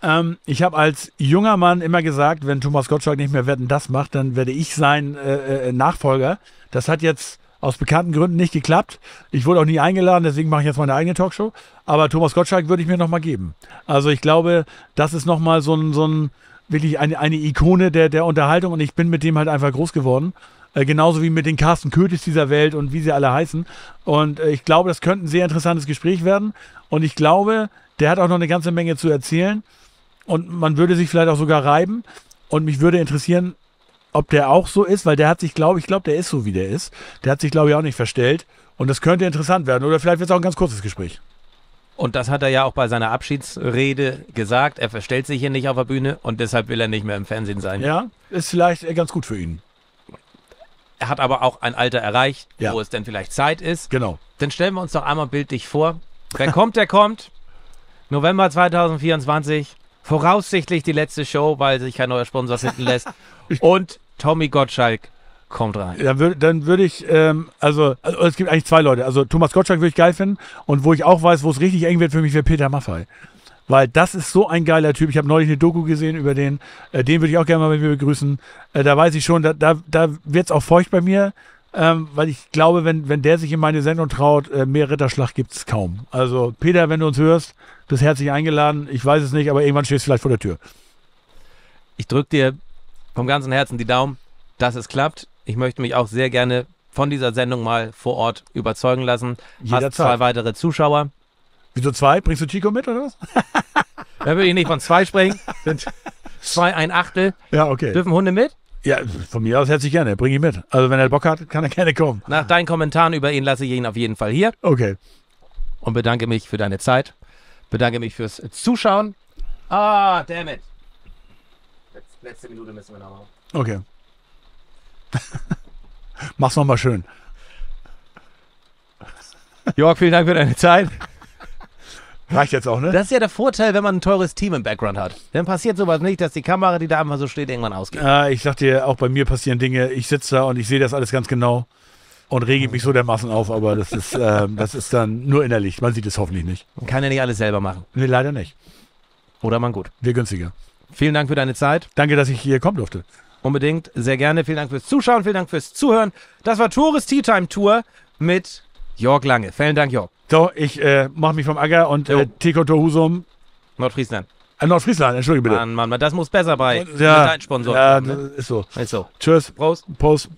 Ähm, ich habe als junger Mann immer gesagt, wenn Thomas Gottschalk nicht mehr Wetten das macht, dann werde ich sein äh, äh, Nachfolger. Das hat jetzt aus bekannten Gründen nicht geklappt. Ich wurde auch nie eingeladen, deswegen mache ich jetzt meine eigene Talkshow. Aber Thomas Gottschalk würde ich mir nochmal geben. Also ich glaube, das ist nochmal so ein, so ein wirklich eine, eine Ikone der, der Unterhaltung und ich bin mit dem halt einfach groß geworden. Äh, genauso wie mit den Carsten Kötis dieser Welt und wie sie alle heißen. Und äh, ich glaube, das könnte ein sehr interessantes Gespräch werden. Und ich glaube, der hat auch noch eine ganze Menge zu erzählen. Und man würde sich vielleicht auch sogar reiben. Und mich würde interessieren, ob der auch so ist, weil der hat sich, glaube ich, glaube, der ist so, wie der ist. Der hat sich, glaube ich, auch nicht verstellt. Und das könnte interessant werden. Oder vielleicht wird es auch ein ganz kurzes Gespräch. Und das hat er ja auch bei seiner Abschiedsrede gesagt. Er verstellt sich hier nicht auf der Bühne und deshalb will er nicht mehr im Fernsehen sein. Ja, ist vielleicht äh, ganz gut für ihn. Er hat aber auch ein Alter erreicht, ja. wo es dann vielleicht Zeit ist. Genau. Dann stellen wir uns doch einmal bildlich vor. Wer kommt, der kommt. November 2024. Voraussichtlich die letzte Show, weil sich kein neuer Sponsor finden lässt. Und Tommy Gottschalk kommt rein. Dann würde würd ich, ähm, also, also, es gibt eigentlich zwei Leute. Also Thomas Gottschalk würde ich geil finden und wo ich auch weiß, wo es richtig eng wird für mich, wäre Peter Maffay weil das ist so ein geiler Typ. Ich habe neulich eine Doku gesehen über den. Äh, den würde ich auch gerne mal mit mir begrüßen. Äh, da weiß ich schon, da, da, da wird es auch feucht bei mir, ähm, weil ich glaube, wenn, wenn der sich in meine Sendung traut, äh, mehr Ritterschlag gibt es kaum. Also, Peter, wenn du uns hörst, bist herzlich eingeladen. Ich weiß es nicht, aber irgendwann stehst du vielleicht vor der Tür. Ich drücke dir vom ganzen Herzen die Daumen, dass es klappt. Ich möchte mich auch sehr gerne von dieser Sendung mal vor Ort überzeugen lassen. Jederzeit. Hast zwei weitere Zuschauer. Wieso zwei? Bringst du Chico mit oder was? da würde ich nicht von zwei sprechen. Sind zwei, ein Achtel. Ja, okay. Dürfen Hunde mit? Ja, von mir aus herzlich gerne. Bring ihn mit. Also, wenn er Bock hat, kann er gerne kommen. Nach deinen Kommentaren über ihn lasse ich ihn auf jeden Fall hier. Okay. Und bedanke mich für deine Zeit. Bedanke mich fürs Zuschauen. Ah, damn it. Letzte Minute müssen wir noch machen. Okay. Mach's nochmal schön. Jörg, vielen Dank für deine Zeit. Reicht jetzt auch, ne? Das ist ja der Vorteil, wenn man ein teures Team im Background hat. Dann passiert sowas nicht, dass die Kamera, die da einfach so steht, irgendwann ausgeht. Ah, ich sag dir, auch bei mir passieren Dinge. Ich sitze da und ich sehe das alles ganz genau und rege mich so dermaßen auf, aber das ist, äh, das ist dann nur innerlich. Man sieht es hoffentlich nicht. Man kann ja nicht alles selber machen. Nee, leider nicht. Oder man gut. Wir günstiger. Vielen Dank für deine Zeit. Danke, dass ich hier kommen durfte. Unbedingt, sehr gerne. Vielen Dank fürs Zuschauen, vielen Dank fürs Zuhören. Das war Tourist Tea Time Tour mit Jörg Lange. Vielen Dank, Jörg. So, ich äh, mache mich vom Acker und äh, Teko Tohusum. Nordfriesland. Äh, Nordfriesland, entschuldige bitte. Mann, Mann, Mann, das muss besser bei. Ja, Mit deinen Sponsoren. ja, ne? das ist so. Ist so. Tschüss, Prost. Prost.